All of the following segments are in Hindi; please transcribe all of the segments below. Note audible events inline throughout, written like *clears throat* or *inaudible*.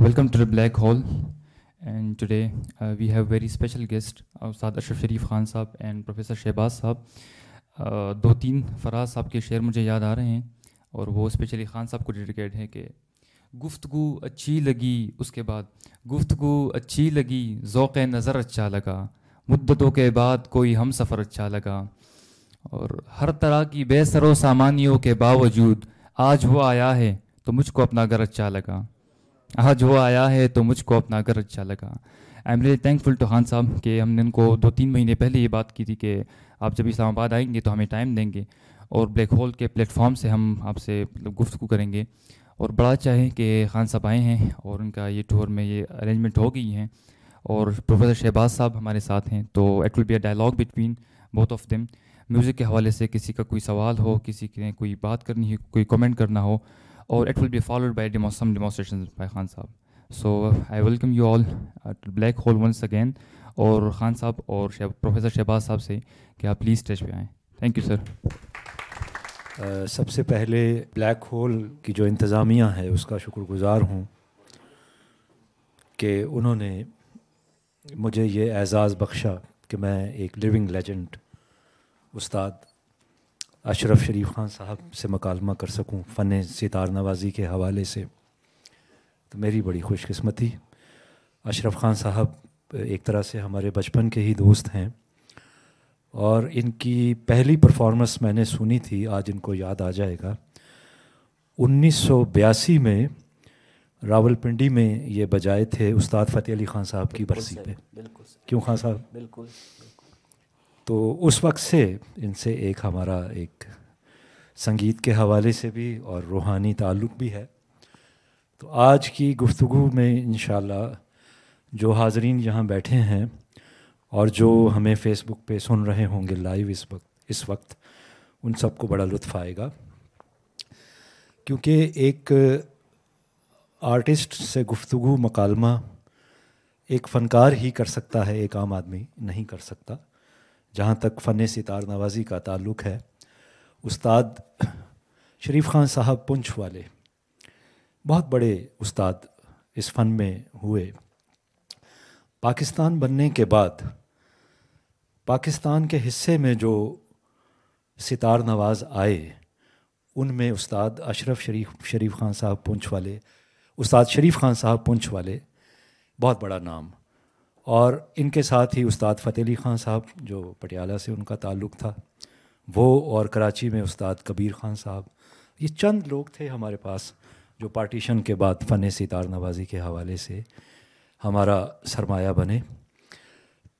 Welcome to the Black Hole. And today uh, we have very special guest, Ustad Ashraf Sharif Khan साहब and Professor Shehbaz साहब. Uh, दो तीन फराज साहब के शेर मुझे याद आ रहे हैं और वो स्पेशली खान साहब को डेडिकेट है कि गुफ्तु अच्छी लगी उसके बाद गुफ्तु अच्छी लगी ओक़ नज़र अच्छा लगा मुद्दतों के बाद कोई हम सफ़र अच्छा लगा और हर तरह की बेसरो सामानियों के बावजूद आज वो आया है तो मुझको अपना घर अच्छा लगा आज हाँ, वो आया है तो मुझको अपना घर अच्छा लगा I am really thankful to Khan Sahab कि हमने उनको दो तीन महीने पहले ये बात की थी कि आप जब इस्लामाबाद आएंगे तो हमें टाइम देंगे और ब्लैक होल के प्लेटफॉर्म से हम आपसे मतलब गुफ्तु करेंगे और बड़ा अच्छा है कि खान साहब आए हैं और उनका ये टूर में ये अरेंजमेंट हो गई हैं और प्रोफेसर शहबाज साहब हमारे साथ हैं तो it will be a dialogue between both of them music के हवाले से किसी का कोई सवाल हो किसी ने कोई बात करनी हो कोई कमेंट करना हो और it will be followed by demo some demonstrations by Khan Saab. So I welcome you all uh, to Black और खान साहब और प्रोफेसर शहबाज साहब से कि आप प्लीज़ स्टेज पे आएँ थैंक यू सर सबसे पहले ब्लैक होल की जो इंतज़ामिया है उसका शुक्रगुज़ार हूँ कि उन्होंने मुझे ये एज़ाज़ बख्शा कि मैं एक लिविंग लेजेंड उस्ताद अशरफ शरीफ ख़ान साहब से मकालमा कर सकूँ फ़न सितार नवाजी के हवाले से तो मेरी बड़ी खुशकस्मती अशरफ ख़ान साहब एक तरह से हमारे बचपन के ही दोस्त हैं और इनकी पहली परफॉर्मेंस मैंने सुनी थी आज इनको याद आ जाएगा 1982 में रावलपिंडी में ये बजाए थे उस्ताद फ़तेह अली ख़ान साहब की बरसी पे बिल्कुल क्यों ख़ान साहब बिल्कुल तो उस वक्त से इनसे एक हमारा एक संगीत के हवाले से भी और रूहानी ताल्लुक़ भी है तो आज की गुफ्तु में इन जो हाजरीन यहाँ बैठे हैं और जो हमें फ़ेसबुक पे सुन रहे होंगे लाइव इस वक्त इस वक्त उन सबको बड़ा लुत्फ आएगा क्योंकि एक आर्टिस्ट से गुफ्तु मकालमा एक फ़नकार ही कर सकता है एक आम आदमी नहीं कर सकता जहाँ तक फ़न सितार नवाजी का ताल्लुक़ है उस्ताद शरीफ ख़ान साहब पुंछ वाले बहुत बड़े उस्ताद इस फ़न में हुए पाकिस्तान बनने के बाद पाकिस्तान के हिस्से में जो सितार नवाज आए उनमें उस्ताद अशरफ शरीफ शरीफ खान साहब पुंछ वाले उस्ताद शरीफ खान साहब पुंछ वाले बहुत बड़ा नाम और इनके साथ ही उस्ताद फ़तेह अली ख़ान साहब जो पटियाला से उनका ताल्लुक़ था वो और कराची में उस्ताद कबीर ख़ान साहब ये चंद लोग थे हमारे पास जो पार्टीशन के बाद फ़न सितार नवाजी के हवाले से हमारा सरमाया बने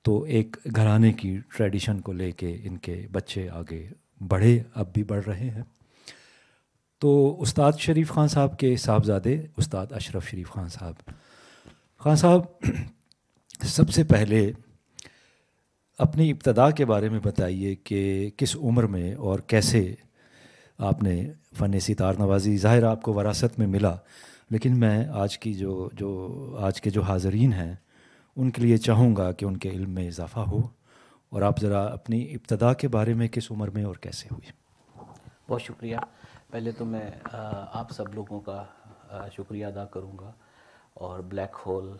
तो एक घराने की ट्रेडिशन को लेके इनके बच्चे आगे बढ़े अब भी बढ़ रहे हैं तो उस्ताद शरीफ ख़ान साहब के साहबजादे उस्ताद अशरफ शरीफ ख़ान साहब ख़ान साहब सबसे पहले अपनी इब्तदा के बारे में बताइए कि किस उम्र में और कैसे आपने फ़न सितार नवाज़ी ज़ाहिर आपको वरासत में मिला लेकिन मैं आज की जो जो आज के जो हाज़रीन हैं उनके लिए चाहूँगा कि उनके इल्म में इजाफ़ा हो और आप ज़रा अपनी इब्तदा के बारे में किस उम्र में और कैसे हुई बहुत शुक्रिया पहले तो मैं आप सब लोगों का शुक्रिया अदा करूँगा और ब्लैक होल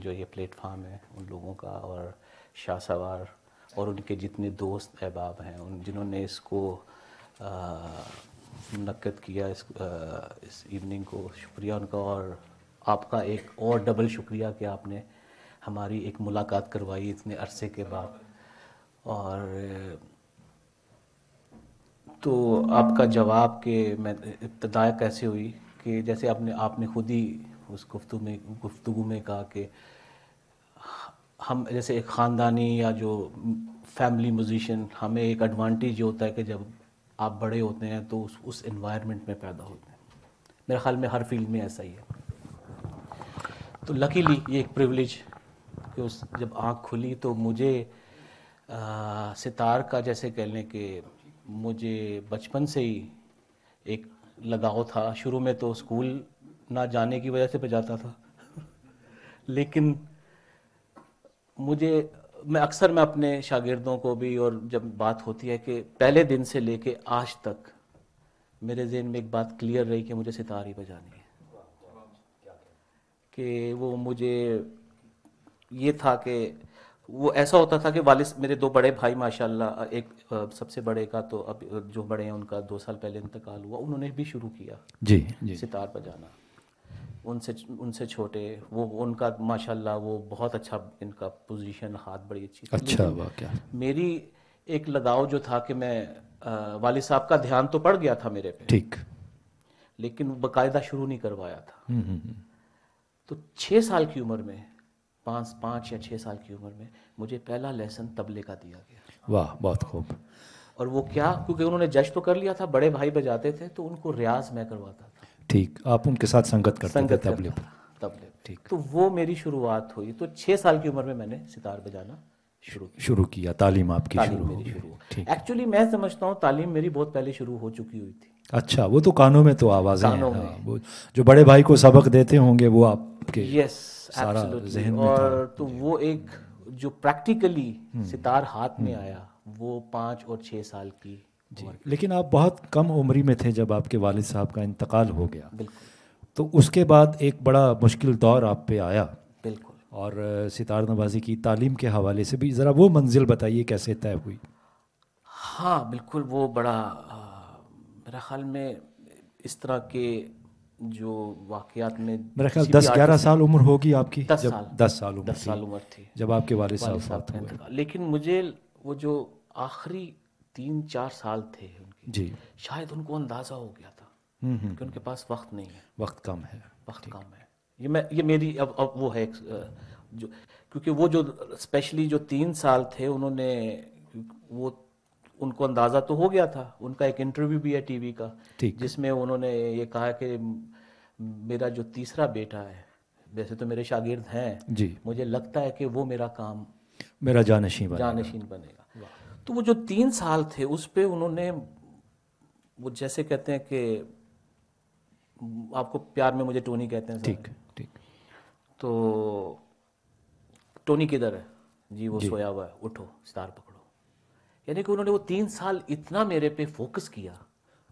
जो ये प्लेटफार्म है उन लोगों का और शाह सवार और उनके जितने दोस्त अहबाब हैं उन जिन्होंने इसको मनक़द किया इस आ, इस इवनिंग को शुक्रिया उनका और आपका एक और डबल शुक्रिया कि आपने हमारी एक मुलाकात करवाई इतने अरसे के बाद और तो आपका जवाब के मैं इब्तदा कैसे हुई कि जैसे आपने आपने खुद ही उस गुफ्तु में गुफ्तु में कहा कि हम जैसे एक ख़ानदानी या जो फैमिली म्यूजिशन हमें एक एडवांटेज ये होता है कि जब आप बड़े होते हैं तो उस उस इन्वायरमेंट में पैदा होते हैं मेरे ख्याल में हर फील्ड में ऐसा ही है तो लकीली ये एक प्रिविलेज कि उस जब आँख खुली तो मुझे आ, सितार का जैसे कह लें कि मुझे बचपन से ही एक लगाव था शुरू में तो स्कूल ना जाने की वजह से बजाता था लेकिन मुझे मैं अक्सर मैं अपने शागिर्दों को भी और जब बात होती है कि पहले दिन से लेके आज तक मेरे जहन में एक बात क्लियर रही कि मुझे सितार ही बजानी है कि वो मुझे ये था कि वो ऐसा होता था कि वालिद मेरे दो बड़े भाई माशाल्लाह एक सबसे बड़े का तो अब जो बड़े हैं उनका दो साल पहले इंतकाल हुआ उन्होंने भी शुरू किया जी, जी। सितार बजाना उनसे उनसे छोटे वो उनका माशाल्लाह वो बहुत अच्छा इनका पोजीशन हाथ बड़ी अच्छी अच्छा वाकया मेरी एक लगाव जो था कि मैं वाले साहब का ध्यान तो पड़ गया था मेरे पे ठीक लेकिन बाकायदा शुरू नहीं करवाया था हम्म, हम्म, हम्म। तो छः साल की उम्र में पाँच पाँच या छः साल की उम्र में मुझे पहला लेसन तबले का दिया गया वाह बहुत खूब और वो क्या क्योंकि उन्होंने जज तो कर लिया था बड़े भाई बजाते थे तो उनको रियाज मैं करवाता था ठीक आप उनके साथ संगत करते संगत थे तबले पर तबले ठीक तो वो मेरी शुरुआत हुई तो छः साल की उम्र में मैंने सितार बजाना शुरू शुरू किया तालीम आपकी शुरू मेरी शुरू एक्चुअली मैं समझता हूँ तालीम मेरी बहुत पहले शुरू हो चुकी हुई थी अच्छा वो तो कानों में तो आवाज हैं हाँ, वो जो बड़े भाई को सबक देते होंगे वो आपके यस सारा जहन में और तो वो एक जो प्रैक्टिकली हम्म। सितार हाथ में हम्म। आया वो पांच और छह साल की लेकिन आप बहुत कम उम्री में थे जब आपके वालिद साहब का इंतकाल हो गया तो उसके बाद एक बड़ा मुश्किल दौर आप पे आया बिल्कुल और सितार नवाजी की तालीम के हवाले से भी ज़रा वो मंजिल बताइए कैसे तय हुई हाँ बिल्कुल वो बड़ा मेरा ख्याल में इस तरह के जो वाकयात में मेरा ख्याल दस ग्यारह साल उम्र होगी आपकी दस जब साल दस साल उम्र दस साल उम्र थी जब आपके वाले साहब लेकिन मुझे वो जो आखिरी तीन चार साल थे उनके जी शायद उनको अंदाज़ा हो गया था हम्म, हम्म। कि उनके पास वक्त नहीं है वक्त कम है वक्त कम है ये मैं ये मेरी अब अब वो है जो क्योंकि वो जो स्पेशली जो तीन साल थे उन्होंने वो उनको अंदाज़ा तो हो गया था उनका एक इंटरव्यू भी है टीवी का जिसमें उन्होंने ये कहा कि मेरा जो तीसरा बेटा है वैसे तो मेरे शागिर्द हैं जी मुझे लगता है कि वो मेरा काम मेरा जानशीन जानशीन बनेगा तो वो जो तीन साल थे उस पर उन्होंने वो जैसे कहते हैं कि आपको प्यार में मुझे टोनी कहते हैं ठीक ठीक तो टोनी किधर है जी वो जी। सोया हुआ है उठो सितार पकड़ो यानी कि उन्होंने वो तीन साल इतना मेरे पे फोकस किया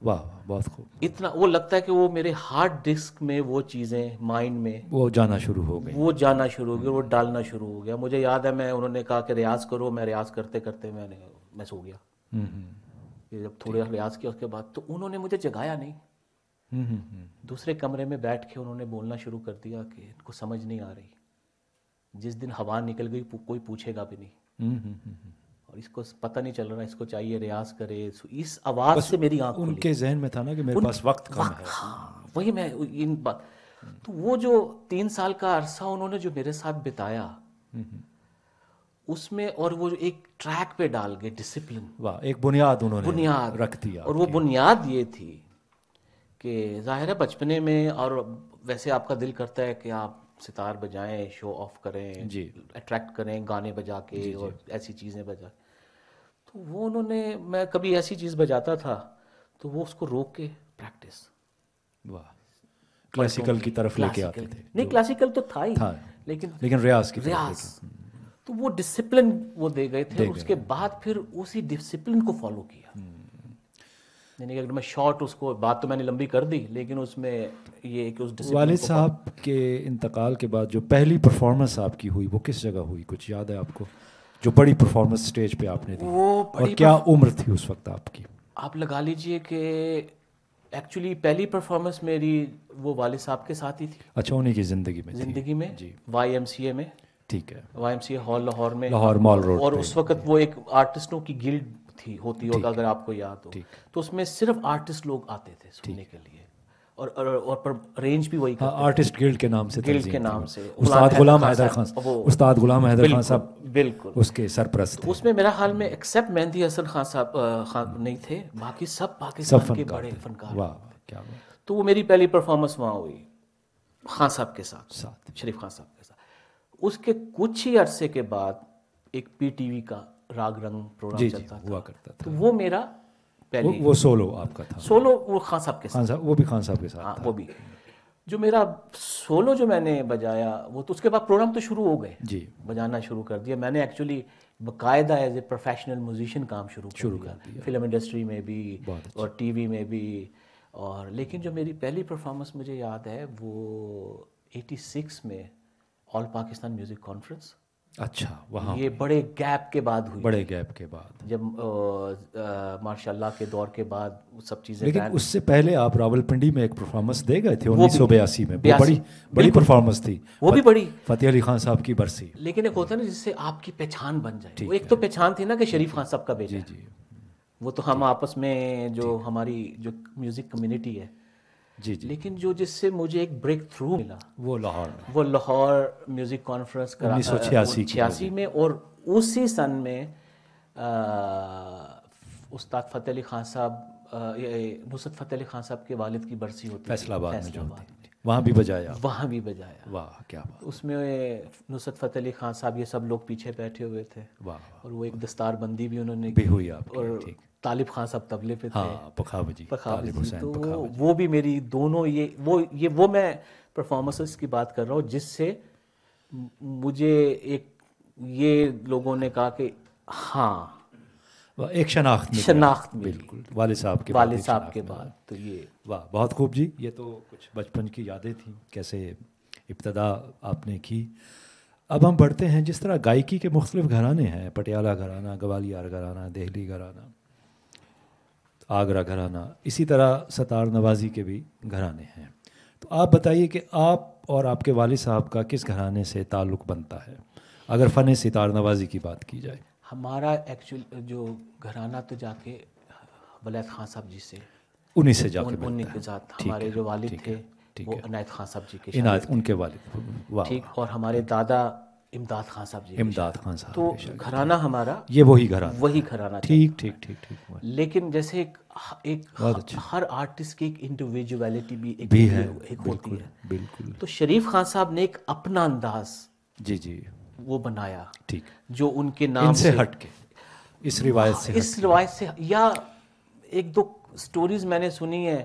वाह वाह बहुत खूब इतना वो लगता है कि वो मेरे हार्ड डिस्क में वो चीज़ें माइंड में वो जाना शुरू हो गई वो जाना शुरू हो गया वो डालना शुरू हो गया मुझे याद है मैं उन्होंने कहा कि रियाज करो मैं रियाज करते करते मैंने मैं सो गया फिर हम्म, हम्म। जब थोड़ी देर रियाज किया उसके बाद तो उन्होंने मुझे जगाया नहीं हम्म, दूसरे कमरे में बैठ के उन्होंने बोलना शुरू कर दिया कि इनको समझ नहीं आ रही जिस दिन हवा निकल गई कोई पूछेगा भी नहीं और इसको पता नहीं चल रहा इसको चाहिए रियाज करे इस आवाज़ से मेरी आंख उनके जहन में था ना कि मेरे पास वक्त कम है हाँ, वही मैं इन बात तो वो जो तीन साल का अरसा उन्होंने जो मेरे साथ बिताया उसमें और वो एक ट्रैक पे डाल गए डिसिप्लिन वाह एक बुनियाद उन्होंने बुनियाद रख दिया और वो बुनियाद ये थी कि जाहिर है बचपने में और वैसे आपका दिल करता है कि आप सितार बजाएं शो ऑफ करें अट्रैक्ट करें गाने बजा के जी, और जी. ऐसी चीज़ें बजा तो वो उन्होंने मैं कभी ऐसी चीज़ बजाता था तो वो उसको रोक के प्रैक्टिस वाह क्लासिकल की तरफ लेके आते थे नहीं क्लासिकल तो था ही था। लेकिन लेकिन रियाज की रियाज तो वो डिसिप्लिन वो दे गए थे दे और उसके बाद फिर उसी डिसिप्लिन को फॉलो किया हम्म। यानी कि अगर मैं शॉर्ट उसको बात तो मैंने लंबी कर दी लेकिन उसमें ये कि उस वाले साहब के इंतकाल के बाद जो पहली परफॉर्मेंस आपकी हुई वो किस जगह हुई कुछ याद है आपको जो बड़ी परफॉर्मेंस स्टेज पे आपने दी वो और क्या उम्र थी उस वक्त आपकी आप लगा लीजिए कि एक्चुअली पहली परफॉर्मेंस मेरी वो वाले साहब के साथ ही थी अच्छा उन्हीं की ज़िंदगी में ज़िंदगी में जी वाई एम सी ए में ठीक है वाई हॉल लाहौर में लाहौर मॉल रोड और उस वक्त वो एक आर्टिस्टों की गिल्ड थी होती होगा अगर आपको याद हो तो उसमें सिर्फ आर्टिस्ट लोग आते थे सुनने के लिए और और, पर रेंज भी वही हाँ, आर्टिस्ट गिल्ड के नाम से गिल्ड के नाम से उस्ताद गुलाम हैदर खान उस्ताद गुलाम हैदर खान साहब बिल्कुल उसके सरप्रस्त उसमें मेरा हाल में एक्सेप्ट मेहंदी हसन खान साहब खान नहीं थे बाकी सब पाकिस्तान के बड़े फनकार वाह क्या तो वो मेरी पहली परफॉर्मेंस वहाँ हुई खान साहब के साथ शरीफ खान साहब उसके कुछ ही अरसे के बाद एक पीटीवी का राग रंग प्रोग्राम चलता था हुआ करता था तो वो मेरा पहले वो, वो सोलो आपका था सोलो वो खान साहब के साथ खान वो भी खान साहब के साथ हाँ वो भी जो मेरा सोलो जो मैंने बजाया वो तो उसके बाद प्रोग्राम तो शुरू हो गए जी बजाना शुरू कर दिया मैंने एक्चुअली बाकायदा एज ए प्रोफेशनल म्यूजिशियन काम शुरू शुरू कर दिया फिल्म इंडस्ट्री में भी अच्छा। और टीवी में भी और लेकिन जो मेरी पहली परफॉर्मेंस मुझे याद है वो 86 में ऑल पाकिस्तान म्यूजिक कॉन्फ्रेंस अच्छा वहाँ ये बड़े गैप के बाद हुई बड़े गैप के बाद जब माशाल्लाह के दौर के बाद वो सब चीज़ें लेकिन उससे पहले आप रावलपिंडी में एक परफॉर्मेंस दे गए थे उन्नीस सौ बयासी में वो बड़ी बड़ी परफॉर्मेंस थी वो भी बड़ी फतेह अली खान साहब की बरसी लेकिन एक होता ना जिससे आपकी पहचान बन जाए वो एक तो पहचान थी ना कि शरीफ खान साहब का बेटा जी जी वो तो हम आपस में जो हमारी जो म्यूज़िक कम्युनिटी है जी जी लेकिन जो जिससे मुझे एक ब्रेक थ्रू मिला वो लाहौर में वो लाहौर म्यूज़िक कॉन्फ्रेंस उन्नीस छियासी में और उसी सन में उस्ताद फतेह अली खान साहब नुसरत फतेह अली खान साहब के वालिद की बरसी होती फैसलाबाद में जो होती वहाँ भी बजाया वहाँ भी बजाया वाह क्या बात उसमें नुसरत फतेह अली खान साहब ये सब लोग पीछे बैठे हुए थे वाह और वो एक दस्तार बंदी भी उन्होंने भी हुई आप और तालिब खान साहब तबले पे हाँ, थे पखावजी पखावजी तो वो, वो भी मेरी दोनों ये वो ये वो मैं परफॉर्मेंसेस की बात कर रहा हूँ जिससे मुझे एक ये लोगों ने कहा कि हाँ एक शनाख्त में शनाख्त में बिल्कुल वाले साहब के वाले साहब के बाद तो ये वाह बहुत खूब जी ये तो कुछ बचपन की यादें थी कैसे इब्तदा आपने की अब हम बढ़ते हैं जिस तरह गायकी के मुख्तलिफ घराने हैं पटियाला घराना ग्वालियर घराना दहली घराना आगरा घराना इसी तरह सतार नवाजी के भी घराने हैं तो आप बताइए कि आप और आपके वाल साहब का किस घराने से ताल्लुक़ बनता है अगर फ़न सितार नवाजी की बात की जाए हमारा एक्चुअल जो घराना तो जाके वलैद खान साहब जी से उन्हीं से जाके उन, उन्हीं के साथ हमारे जो वालिद थे वो अनायत खान साहब जी के उनके वालिद ठीक और हमारे दादा इमदाद खान साहब जी इमदाद खान साहब तो घराना हमारा ये वही घराना वही घराना ठीक ठीक ठीक ठीक लेकिन जैसे एक एक अच्छा। हर आर्टिस्ट की एक इंडिविजुअलिटी भी एक भी है एक होती है बिल्कुल तो शरीफ खान साहब ने एक अपना अंदाज जी जी वो बनाया ठीक जो उनके नाम से हटके इस रिवायत से हाँ, इस रिवायत से या एक दो स्टोरीज मैंने सुनी है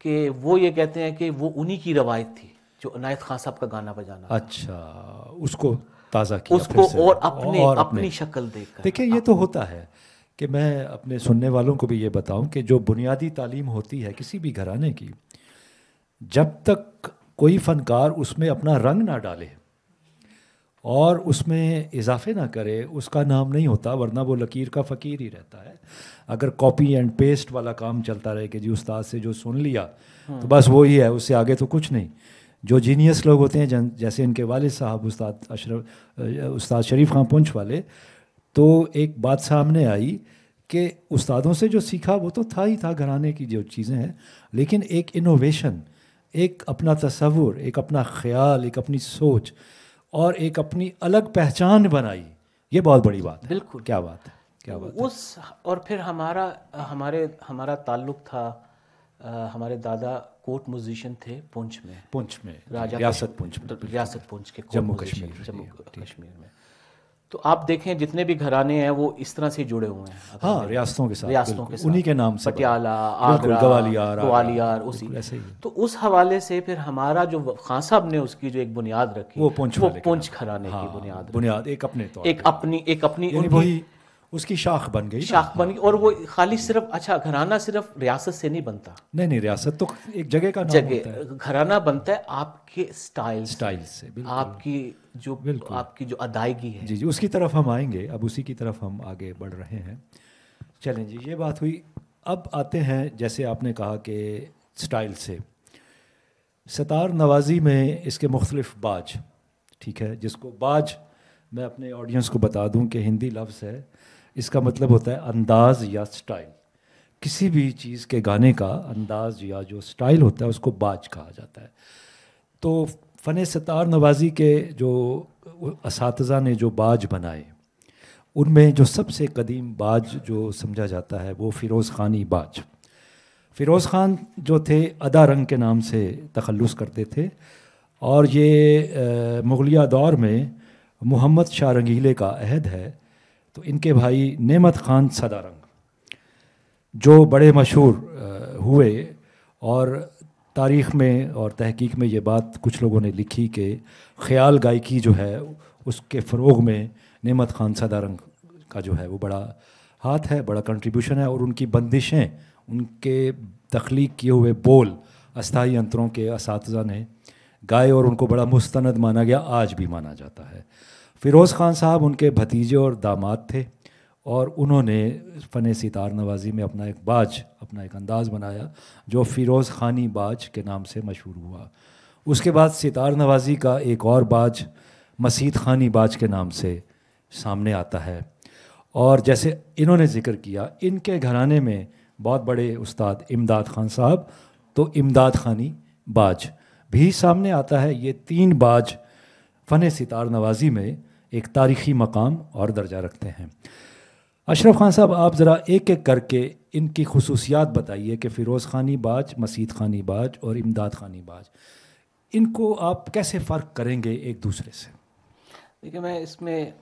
कि वो ये कहते हैं कि वो उन्हीं की रवायत थी जो अनायत खान साहब का गाना बजाना अच्छा उसको ताज़ा किया उसको और अपने और अपनी शक्ल देख देखिए ये तो होता है कि मैं अपने सुनने वालों को भी ये बताऊं कि जो बुनियादी तालीम होती है किसी भी घराने की जब तक कोई फनकार उसमें अपना रंग ना डाले और उसमें इजाफे ना करे उसका नाम नहीं होता वरना वो लकीर का फ़कीर ही रहता है अगर कॉपी एंड पेस्ट वाला काम चलता रहे कि जी उस्ताद से जो सुन लिया तो हाँ। बस वो ही है उससे आगे तो कुछ नहीं जो जीनियस लोग होते हैं जैसे इनके वाल साहब उस्ताद अशरफ उस्ताद शरीफ खां पुंछ वाले तो एक बात सामने आई कि उस्तादों से जो सीखा वो तो था ही था घराने की जो चीज़ें हैं लेकिन एक इनोवेशन एक अपना तस्वुर एक अपना ख्याल एक अपनी सोच और एक अपनी अलग पहचान बनाई ये बहुत बड़ी बात है बिल्कुल क्या बात है क्या बात उस है? और फिर हमारा हमारे हमारा ताल्लुक था आ, हमारे दादा कोर्ट म्यूजिशियन थे पुंछ में पुंछ में राजा रियासत पुंछ में तो रियासत पुंछ के जम्मू कश्मीर जम्मू कश्मीर में तो आप देखें जितने भी घराने हैं वो इस तरह से जुड़े हुए हैं हाँ रियासतों के साथ रियासतों के साथ उन्हीं के नाम से पटियाला आगरा ग्वालियर ग्वालियर उसी ऐसे ही तो उस हवाले से फिर हमारा जो खान साहब ने उसकी जो एक बुनियाद रखी वो पुंछ वो पुंछ घराने की हाँ, बुनियाद बुनियाद एक अपने एक अपनी एक अपनी उसकी शाख बन गई शाख बन गई और वो खाली सिर्फ अच्छा घराना सिर्फ रियासत से नहीं बनता नहीं नहीं रियासत तो एक जगह का नाम जगह होता है। घराना बनता है आपके स्टाइल स्टाइल से आपकी जो बिल्कुल आपकी जो अदायगी है जी जी उसकी तरफ हम आएंगे अब उसी की तरफ हम आगे बढ़ रहे हैं चलें जी ये बात हुई अब आते हैं जैसे आपने कहा कि स्टाइल से सतार नवाजी में इसके मुख्तलिफ बाज ठीक है जिसको बाज मैं अपने ऑडियंस को बता दूं कि हिंदी लफ्ज़ है इसका मतलब होता है अंदाज या स्टाइल किसी भी चीज़ के गाने का अंदाज या जो स्टाइल होता है उसको बाज कहा जाता है तो फ़न सतार नवाजी के जो इस ने जो बाज बनाए उनमें जो सबसे कदीम बाज जो समझा जाता है वो फ़िरोज़ खानी बाज फ़िरोज़ ख़ान जो थे अदा रंग के नाम से तखलस करते थे और ये मुग़लिया दौर में मोहम्मद शाह रंगीले का अहद है तो इनके भाई नेमत खान सदारंग जो बड़े मशहूर हुए और तारीख़ में और तहकीक में ये बात कुछ लोगों ने लिखी कि ख़याल गायकी जो है उसके फ़रोग में नेमत खान सदारंग का जो है वो बड़ा हाथ है बड़ा कंट्रीब्यूशन है और उनकी बंदिशें उनके तख्लीक किए हुए बोल अस्थाई यंत्रों के इस ने गाए और उनको बड़ा मुस्तंद माना गया आज भी माना जाता है फ़िरोज़ ख़ान साहब उनके भतीजे और दामाद थे और उन्होंने फ़न सितार नवाजी में अपना एक बाज अपना एक अंदाज़ बनाया जो फ़िरोज़ ख़ानी बाज के नाम से मशहूर हुआ उसके बाद सितार नवाजी का एक और बाज मसीद ख़ानी बाज के नाम से सामने आता है और जैसे इन्होंने ज़िक्र किया इनके घराने में बहुत बड़े उस्ताद इमदाद ख़ान साहब तो इमदाद ख़ानी बाज भी सामने आता है ये तीन बाज फ़न सितार नवाजी में एक तारीखी मकाम और दर्जा रखते हैं अशरफ खान साहब आप ज़रा एक एक करके इनकी खसूसियात बताइए कि फ़िरोज़ खानी बाज मसीद खानी बाज और इमदाद खानी बाज इनको आप कैसे फ़र्क करेंगे एक दूसरे से देखिए मैं इसमें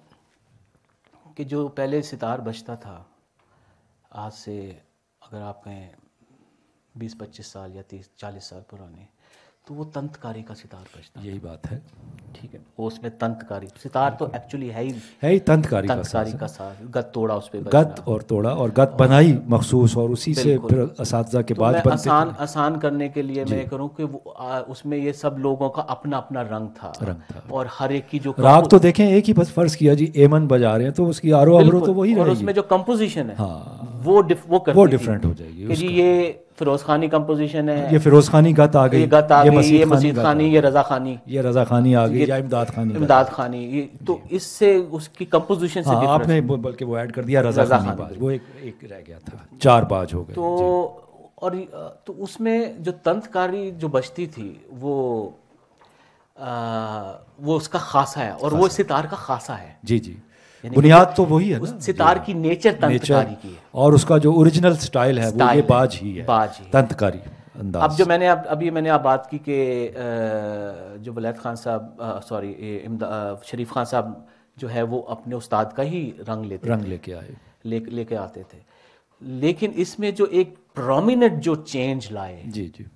कि जो पहले सितार बजता था आज से अगर आप कहें बीस पच्चीस साल या तीस चालीस साल पुराने तो वो तंतकारी का सितार बजता यही बात है ठीक है वो उसमें तंतकारी सितार तो एक्चुअली है ही है ही तंतकारी तंतकारी का सार गत तोड़ा उस पर गत और तोड़ा और गत बनाई मखसूस और उसी से फिर इस के बाद आसान आसान करने के लिए मैं करूँ कि उसमें ये सब लोगों का अपना अपना रंग था रंग था और हर एक की जो राग तो देखें एक ही बस फर्ज किया जी एमन बजा रहे हैं तो उसकी आरो अवरो तो वही और उसमें जो कम्पोजिशन है हाँ वो डिफ, वो वो डिफरेंट हो जाएगी कि जी ये फिरोज खानी कंपोजिशन है ये फिरोज खानी गत आ गई ये गत आ गई ये मसीद खानी ये रजा खानी ये रजा खानी आ गई या इमदाद खानी इमदाद खानी ये तो इससे उसकी कंपोजिशन से हाँ, आपने बल्कि वो ऐड कर दिया रजा खानी बाज वो एक एक रह गया था चार बाज हो गए तो और तो उसमें जो तंतकारी जो बचती थी वो आ, वो उसका खासा है और वो सितार का खासा है जी जी बुनियाद तो वही है सितार की नेचर तंत्रकारी की है और उसका जो ओरिजिनल स्टाइल है वो ये बाज ही है बाज ही तंत्रकारी अंदाज अब जो मैंने अब अभी मैंने आप बात की कि जो वलैद खान साहब सॉरी शरीफ खान साहब जो है वो अपने उस्ताद का ही रंग लेते रंग लेके आए लेके लेके आते थे लेकिन इसमें जो एक प्रोमिनेंट जो चेंज लाए जी जी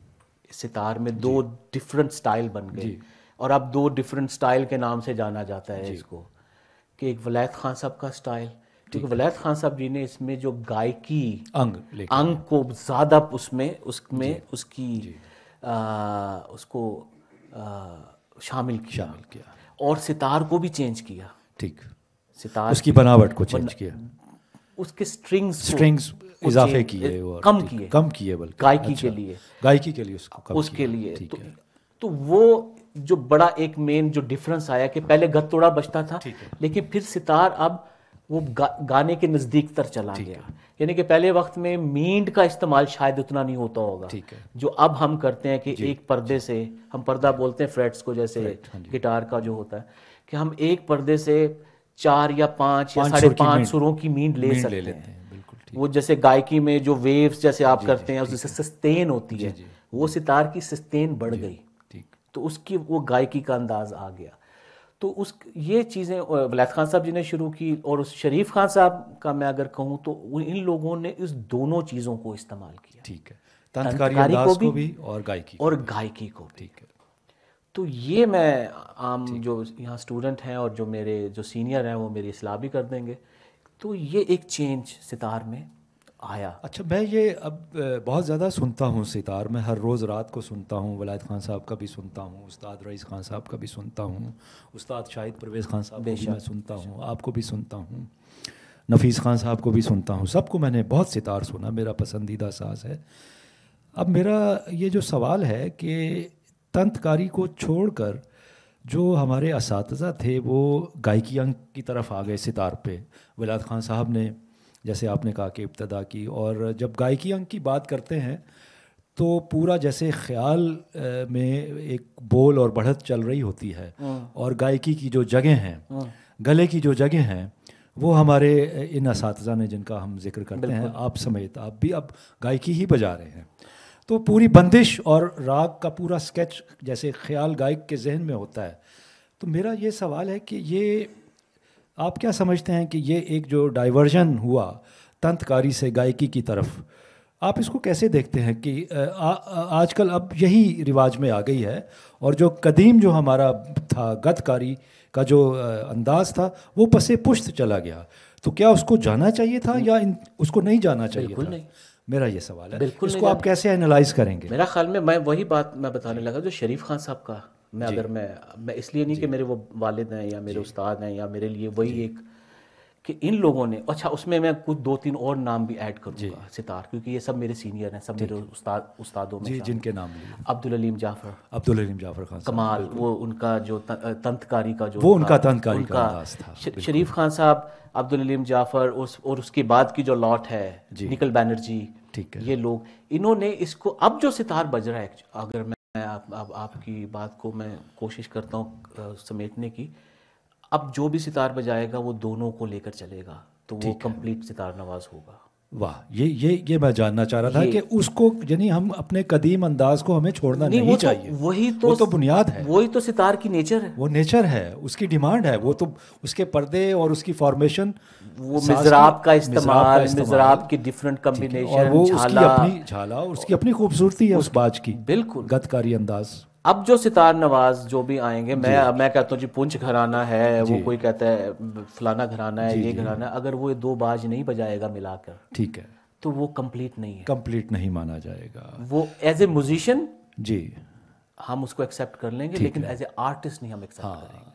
सितार में दो डिफरेंट स्टाइल बन गए और अब दो डिफरेंट स्टाइल के नाम से जाना जाता है इसको कि एक वलायत खान साहब का स्टाइल क्योंकि वलायत खान साहब जी ने इसमें जो गायकी अंग अंग को ज़्यादा उसमें उसमें उसकी आ, उसको आ, शामिल किया शामिल किया और सितार को भी चेंज किया ठीक सितार उसकी बनावट को चेंज किया उसके स्ट्रिंग्स स्ट्रिंग्स इजाफे किए कम किए कम किए बल्कि गायकी के अच्छा। लिए गायकी के लिए उसको उसके लिए तो, तो वो जो बड़ा एक मेन जो डिफरेंस आया कि पहले गतोड़ा बचता था लेकिन फिर सितार अब वो गा, गाने के नज़दीक तर चला गया यानी कि पहले वक्त में मींड का इस्तेमाल शायद उतना नहीं होता होगा जो अब हम करते हैं कि एक पर्दे से हम पर्दा बोलते हैं फ्रेट्स को जैसे हाँ गिटार का जो होता है कि हम एक पर्दे से चार या पांच या साढ़े पांच सुरों की मींड ले सकते हैं वो जैसे गायकी में जो वेव्स जैसे आप करते हैं उससे सस्तेन होती है वो सितार की सस्तेन बढ़ गई तो उसकी वो गायकी का अंदाज़ आ गया तो उस ये चीज़ें वलैद खान साहब जी ने शुरू की और उस शरीफ खान साहब का मैं अगर कहूँ तो इन लोगों ने इस दोनों चीज़ों को इस्तेमाल किया ठीक है तंतकारी को, को भी और गायकी और गायकी को ठीक है तो ये मैं आम जो यहाँ स्टूडेंट हैं और जो मेरे जो सीनियर हैं वो मेरी असलाह भी कर देंगे तो ये एक चेंज सितार में आया अच्छा मैं ये अब बहुत ज़्यादा सुनता हूँ सितार मैं हर रोज़ रात को सुनता हूँ वलायत खान साहब का भी सुनता हूँ उस्ताद रईस खान साहब का भी सुनता हूँ उस्ताद शाहिद परवेज़ खान साहब को भी मैं सुनता हूँ आपको भी सुनता हूँ नफीस खान साहब को भी सुनता हूँ सबको मैंने बहुत सितार सुना मेरा पसंदीदा साज है अब मेरा ये जो सवाल है कि तंतकारी को छोड़कर जो हमारे इस थे वो गायकी अंग की तरफ आ गए सितार पे वलाद खान साहब ने जैसे आपने कहा कि इब्तदा की और जब गायकी अंक की बात करते हैं तो पूरा जैसे ख्याल में एक बोल और बढ़त चल रही होती है हाँ। और गायकी की जो जगह हैं हाँ। गले की जो जगह हैं वो हमारे इन इस ने जिनका हम जिक्र करते हैं आप समेत आप भी अब गायकी ही बजा रहे हैं तो पूरी बंदिश और राग का पूरा स्केच जैसे ख्याल गायक के जहन में होता है तो मेरा ये सवाल है कि ये आप क्या समझते हैं कि ये एक जो डाइवर्जन हुआ तंतकारी से गायकी की तरफ आप इसको कैसे देखते हैं कि आजकल अब यही रिवाज में आ गई है और जो कदीम जो हमारा था गतकारी का जो अंदाज था वो पसे पुश्त चला गया तो क्या उसको जाना चाहिए था या इन, उसको नहीं जाना चाहिए बिल्कुल था? नहीं मेरा ये सवाल है बिल्कुल इसको आप कैसे एनालाइज करेंगे मेरा ख्याल में मैं वही बात मैं बताने लगा जो शरीफ खान साहब का मैं अगर मैं मैं इसलिए नहीं कि मेरे वो वालिद हैं या मेरे उस्ताद हैं या मेरे लिए वही एक कि इन लोगों ने अच्छा उसमें मैं कुछ दो तीन और नाम भी ऐड करूँगा सितार क्योंकि ये सब मेरे सीनियर हैं सब मेरे उस्ताद उस्तादों में जी जिनके नाम अब्दुल अलीम जाफर अब्दुल अलीम जाफर खान कमाल वो उनका जो तंतकारी का जो वो उनका तंतकारी का था शरीफ खान साहब अब्दुल अलीम जाफर उस और उसके बाद की जो लॉट है निकल बैनर्जी ठीक है ये लोग इन्होंने इसको अब जो सितार बज रहा है अगर मैं मैं आप, आप आपकी बात को मैं कोशिश करता हूँ समेटने की अब जो भी सितार बजाएगा वो दोनों को लेकर चलेगा तो वो कंप्लीट सितार नवाज होगा वाह ये ये ये मैं जानना चाह रहा था कि उसको यानी हम अपने कदीम अंदाज को हमें छोड़ना नहीं, नहीं वो तो चाहिए तो, वही तो वो तो बुनियाद है वही तो सितार की नेचर है वो नेचर है उसकी डिमांड है वो तो उसके पर्दे और उसकी फॉर्मेशन वो मिजराब का इस्तेमाल मिजराब की डिफरेंट कम्बिनेशन वो उसकी अपनी झाला उसकी अपनी खूबसूरती है उस बाज की बिल्कुल गतकारी अंदाज अब जो सितार नवाज जो भी आएंगे मैं मैं कहता हूँ जी पुंछ घराना है वो कोई कहता है फलाना घराना है ये घराना है अगर वो दो बाज नहीं बजाएगा मिलाकर ठीक है तो वो कंप्लीट नहीं है कंप्लीट नहीं माना जाएगा वो एज ए म्यूजिशियन जी हम उसको एक्सेप्ट कर लेंगे लेकिन एज ए आर्टिस्ट नहीं हम एक्सेप्ट हाँ। करेंगे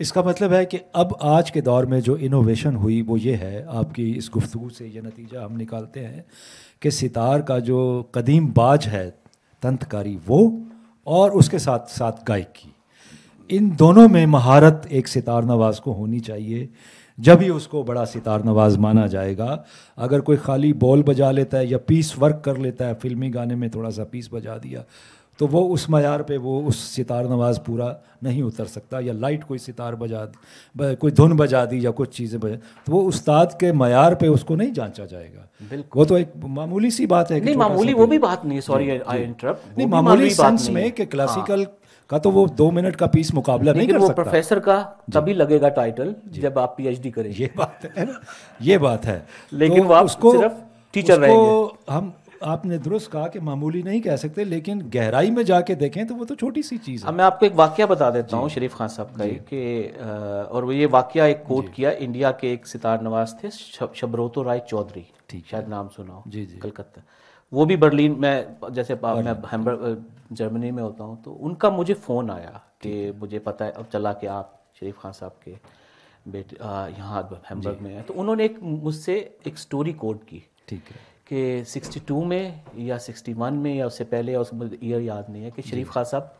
इसका मतलब है कि अब आज के दौर में जो इनोवेशन हुई वो ये है आपकी इस गुफ्तु से ये नतीजा हम निकालते हैं कि सितार का जो कदीम बाज है तंतकारी वो और उसके साथ साथ गायकी इन दोनों में महारत एक सितार नवाज को होनी चाहिए जब ही उसको बड़ा सितार नवाज माना जाएगा अगर कोई खाली बॉल बजा लेता है या पीस वर्क कर लेता है फिल्मी गाने में थोड़ा सा पीस बजा दिया तो वो उस मैार पे वो उस सितार नवाज पूरा नहीं उतर सकता या लाइट कोई सितार बजा दी कोई धुन बजा दी या कुछ चीज़ें बजा तो वो उस्ताद के मैार पे उसको नहीं जांचा जाएगा बिल्कुल वो तो एक मामूली सी बात है नहीं मामूली वो भी बात नहीं सॉरी आई इंटरप्ट नहीं मामूली सेंस में कि क्लासिकल हाँ। का तो वो दो मिनट का पीस मुकाबला नहीं, नहीं कर वो सकता प्रोफेसर का तभी लगेगा टाइटल जब आप पीएचडी करें ये बात है ये बात है लेकिन तो वो आप उसको सिर्फ टीचर उसको हम आपने दुरुस्त कहा कि मामूली नहीं कह सकते लेकिन गहराई में जाके देखें तो वो तो छोटी सी चीज़ है मैं आपको एक वाक्य बता देता हूँ शरीफ खान साहब का कि और वो ये वाक्य एक कोट किया इंडिया के एक सितार नवाज थे शबरोतो राय चौधरी शायद नाम सुना हो जी जी कलकत्ता वो भी बर्लिन में जैसे मैं हेम्बर जर्मनी में होता हूँ तो उनका मुझे फ़ोन आया कि मुझे पता है अब चला कि आप शरीफ खान साहब के बेटे यहाँ हेम्बर्ग में है तो उन्होंने एक मुझसे एक स्टोरी कोट की ठीक है कि 62 में या 61 में या उससे पहले या उस ईयर याद नहीं है कि शरीफ खान साहब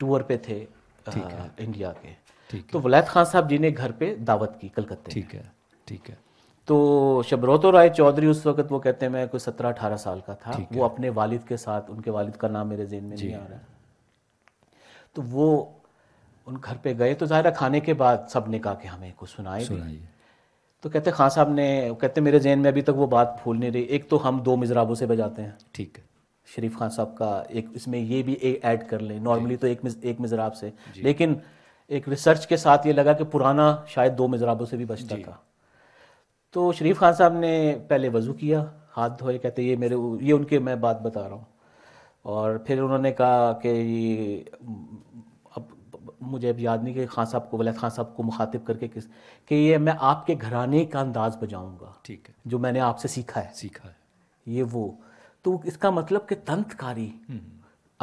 टूर पे थे आ, इंडिया के तो वलैत खान साहब जी ने घर पे दावत की कलकत्ते ठीक है ठीक है तो शबरोतो राय चौधरी उस वक्त वो कहते हैं मैं कोई सत्रह अठारह साल का था वो अपने वालिद के साथ उनके वालिद का नाम मेरे जेन में नहीं आ रहा तो वो उन घर पे गए तो ज़ाहिर खाने के बाद सब ने कहा कि हमें कुछ सुनाए सुनाइए तो कहते खान हाँ साहब ने कहते मेरे जहन में अभी तक वो बात भूल नहीं रही एक तो हम दो मिजराबों से बजाते हैं ठीक है शरीफ खान साहब का एक इसमें ये भी एक ऐड कर लें नॉर्मली तो एक मिज, एक मिजराब से लेकिन एक रिसर्च के साथ ये लगा कि पुराना शायद दो मिजराबों से भी बचता था तो शरीफ खान साहब ने पहले वज़ू किया हाथ धोए कहते ये मेरे ये उनके मैं बात बता रहा हूँ और फिर उन्होंने कहा कि मुझे अब याद नहीं कि खान साहब को वलैद खान साहब को मुखातिब करके किस कि ये मैं आपके घराने का अंदाज़ बजाऊंगा ठीक है जो मैंने आपसे सीखा है सीखा है ये वो तो इसका मतलब कि तंतकारी हम्म।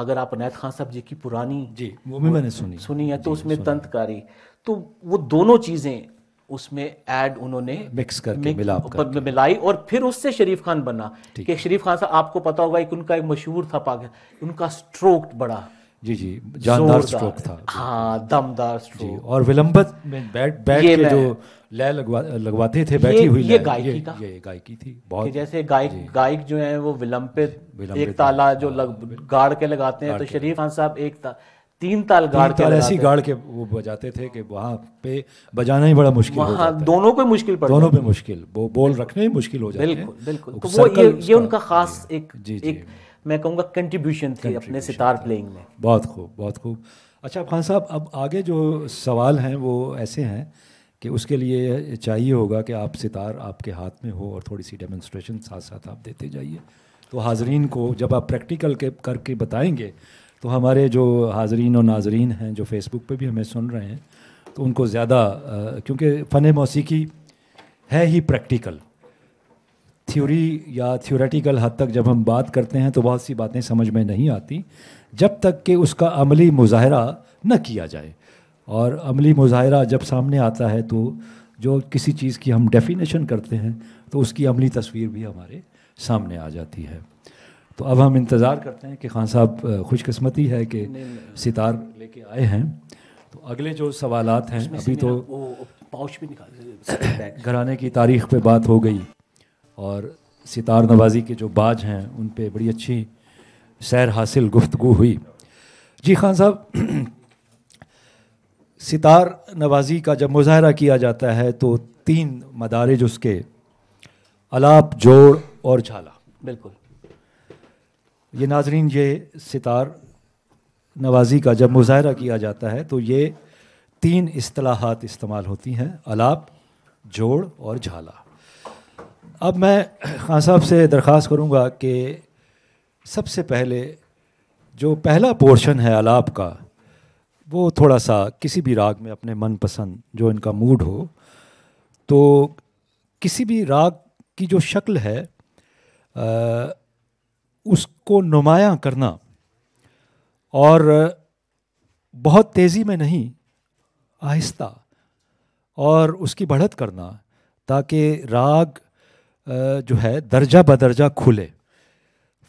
अगर आप अनैत खान साहब जी की पुरानी जी वो भी मैंने सुनी सुनी है तो उसमें तंतकारी तो वो दोनों चीज़ें उसमें ऐड उन्होंने मिक्स करके मिला कर मिलाई और फिर उससे शरीफ खान बना कि शरीफ खान साहब आपको पता होगा एक उनका एक मशहूर था पाकिस्तान उनका स्ट्रोक बड़ा जी जी जानदार स्ट्रोक था हाँ दमदार स्ट्रोक जी, और विलंबत में बैठ बैठ के जो लय लगवा लगवाते थे बैठी हुई ये गायकी था ये गायकी थी बहुत जैसे गायक गायक जो है वो विलंबित एक ताला जो हाँ, लग गाड़ के लगाते हैं तो शरीफ खान साहब एक ता, तीन ताल गाड़ के ऐसी गाड़ के वो बजाते थे कि वहाँ पे बजाना ही बड़ा मुश्किल वहाँ दोनों को मुश्किल पड़ता दोनों पे मुश्किल वो बोल रखने ही मुश्किल हो जाते हैं बिल्कुल बिल्कुल तो वो ये ये उनका खास एक जी एक मैं कहूँगा कंट्रीब्यूशन थी अपने सितार प्लेइंग में बहुत खूब बहुत खूब अच्छा खान साहब अब आगे जो सवाल हैं वो ऐसे हैं कि उसके लिए चाहिए होगा कि आप सितार आपके हाथ में हो और थोड़ी सी डेमोन्स्ट्रेशन साथ साथ आप देते जाइए तो हाजरीन को जब आप प्रैक्टिकल के करके बताएंगे तो हमारे जो हाजरीन और नाजरीन हैं जो फेसबुक पे भी हमें सुन रहे हैं तो उनको ज़्यादा क्योंकि फ़न मौसीकी है ही प्रैक्टिकल थ्योरी या थ्योरेटिकल हद तक जब हम बात करते हैं तो बहुत सी बातें समझ में नहीं आती जब तक कि उसका अमली मुजाहरा न किया जाए और अमली मुजाहरा जब सामने आता है तो जो किसी चीज़ की हम डेफिनेशन करते हैं तो उसकी अमली तस्वीर भी हमारे सामने आ जाती है तो अब हम इंतज़ार करते हैं कि खान साहब खुशकस्मती है कि सितार लेके आए हैं तो अगले जो सवालात हैं अभी तो पाउच भी निकाल *coughs* घराने की तारीख पे बात हो गई और सितार नवाजी के जो बाज हैं उन पर बड़ी अच्छी सैर हासिल गुफ्तु हुई जी खान साहब *clears throat* सितार नवाजी का जब मुजाहरा किया जाता है तो तीन मदारज उसके अलाप जोड़ और झाला बिल्कुल ये नाजरीन ये सितार नवाजी का जब मुजाहरा किया जाता है तो ये तीन असलाहत इस्तेमाल होती हैं अलाप जोड़ और झाला अब मैं खान साहब से दरख्वास्त करूँगा कि सबसे पहले जो पहला पोर्शन है आलाप का वो थोड़ा सा किसी भी राग में अपने मनपसंद जो इनका मूड हो तो किसी भी राग की जो शक्ल है आ, उसको नुमाया करना और बहुत तेज़ी में नहीं आहिस्ता और उसकी बढ़त करना ताकि राग जो है दर्जा बदर्जा खुले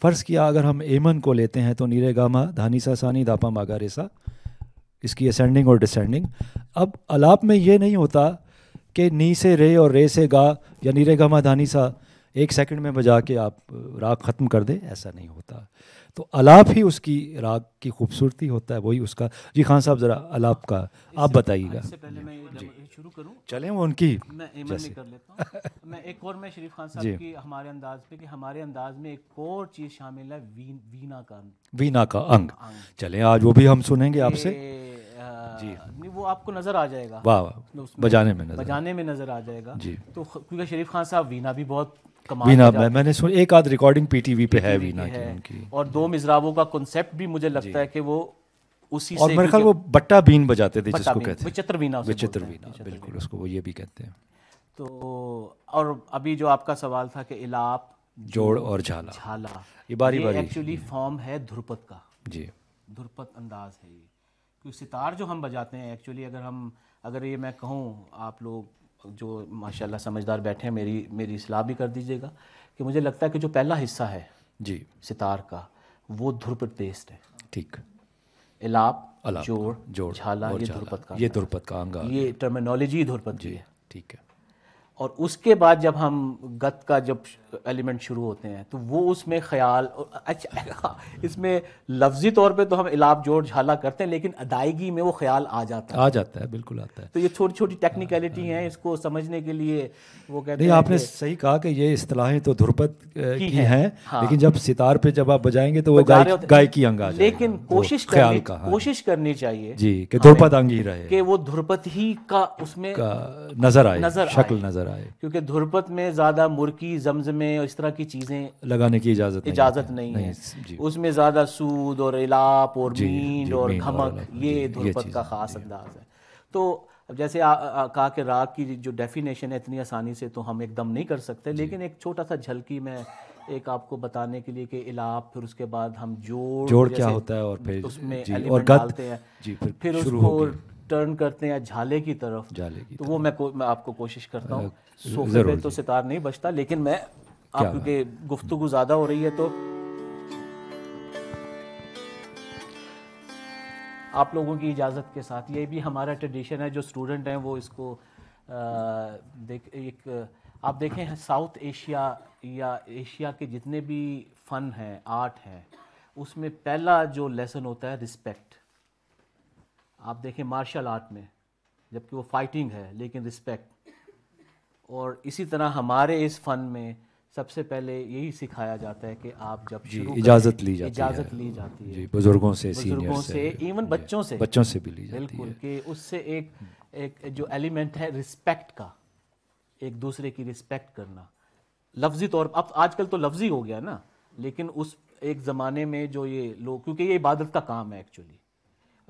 फ़र्ज़ किया अगर हम एमन को लेते हैं तो नीरे गामा धानी सा सानी दापा मागा रेसा इसकी असेंडिंग और डिसेंडिंग अब अलाप में ये नहीं होता कि नी से रे और रे से गा या नीरे गामा सा एक सेकंड में बजा के आप राग ख़त्म कर दें ऐसा नहीं होता तो अलाप ही उसकी राग की खूबसूरती होता है वही उसका जी खान साहब ज़रा अलाप का आप बताइएगा जी शुरू करूँ चलें वो उनकी मैं एमन नहीं कर लेता हूँ *laughs* मैं एक और मैं शरीफ खान साहब की हमारे अंदाज पे कि हमारे अंदाज में एक और चीज़ शामिल है वी, वीना का वीना का अंग, अंग। चलें आज वो भी हम सुनेंगे आपसे जी वो आपको नज़र आ जाएगा वाह वाह तो बजाने में नजर बजाने में नज़र आ जाएगा जी तो क्योंकि शरीफ खान साहब वीना भी बहुत वीना मैं, मैंने सुन एक आध रिकॉर्डिंग पीटीवी पे है वीना की और दो मिजराबों का कॉन्सेप्ट भी मुझे लगता है कि वो उसी और से मेरे ख्याल वो बट्टा बीन बजाते थे जिसको कहते हैं विचित्र बीना विचित्र बीना हाँ, बिल्कुल उसको वो ये भी कहते हैं तो और अभी जो आपका सवाल था कि इलाप जोड़ और झाला झाला ये बारी बारी एक्चुअली फॉर्म है ध्रुपद का जी ध्रुपद अंदाज है ये क्योंकि सितार जो हम बजाते हैं एक्चुअली अगर हम अगर ये मैं कहूँ आप लोग जो माशाल्लाह समझदार बैठे हैं मेरी मेरी सलाह भी कर दीजिएगा कि मुझे लगता है कि जो पहला हिस्सा है जी सितार का वो ध्रुपद बेस्ड है ठीक इलाप अलाप जोड़ जोड़ झाला ये ध्रुपद का ये ध्रुपद का अंग ये टर्मिनोलॉजी धुरपत जी है ठीक है और उसके बाद जब हम गत का जब एलिमेंट शुरू होते हैं तो वो उसमें ख्याल अच्छा हाँ, इसमें लफ्जी तौर पे तो हम इलाब जोड़ झाला करते हैं लेकिन अदायगी में वो ख्याल आ जाता है आ जाता है बिल्कुल आता है तो ये छोटी छोटी टेक्निकलिटी हैं इसको समझने के लिए वो कहते नहीं आपने सही कहा कि ये इतलाहें तो ध्रुपद की हैं हाँ। लेकिन जब सितार पे जब आप बजाएंगे तो वो गायकी अंग आ लेकिन कोशिश कोशिश करनी चाहिए जी कि ध्रुपद हाँ, अंग ही रहे कि वो ध्रुपद ही का उसमें नजर आए नजर शक्ल नजर नजर आए क्योंकि धुरपत में ज़्यादा मुर्की जमजमे और इस तरह की चीज़ें लगाने की इजाज़त इजाज़त नहीं, नहीं, नहीं है उसमें ज़्यादा सूद और इलाप और मीट और खमक ये धुरपत का ख़ास अंदाज है तो अब जैसे आ, आ, कहा कि राग की जो डेफिनेशन है इतनी आसानी से तो हम एकदम नहीं कर सकते लेकिन एक छोटा सा झलकी मैं एक आपको बताने के लिए कि इलाप फिर उसके बाद हम जोड़ जोड़ क्या होता है और फिर उसमें और गद, हैं जी, फिर, फिर उसको टर्न करते हैं झाले की तरफ झाले की तो तरफ। वो मैं, को, मैं आपको कोशिश करता हूँ सोफे पे तो सितार नहीं बजता लेकिन मैं आपके गुफ्तु ज़्यादा हो रही है तो आप लोगों की इजाज़त के साथ ये भी हमारा ट्रेडिशन है जो स्टूडेंट हैं वो इसको आ, देख एक आप देखें साउथ एशिया या एशिया के जितने भी फ़न हैं आर्ट हैं उसमें पहला जो लेसन होता है रिस्पेक्ट आप देखें मार्शल आर्ट में जबकि वो फाइटिंग है लेकिन रिस्पेक्ट और इसी तरह हमारे इस फन में सबसे पहले यही सिखाया जाता है कि आप जब इजाज़त ली जाती इजाज़त ली जाती है बुज़ुर्गों से बुजुर्गों से, से इवन बच्चों से बच्चों से भी ली जाती बिल्कुल कि उससे एक एक जो एलिमेंट है रिस्पेक्ट का एक दूसरे की रिस्पेक्ट करना लफ्जी तौर अब आजकल तो लफ्जी हो गया ना लेकिन उस एक ज़माने में जो ये लोग क्योंकि ये इबादत का काम है एक्चुअली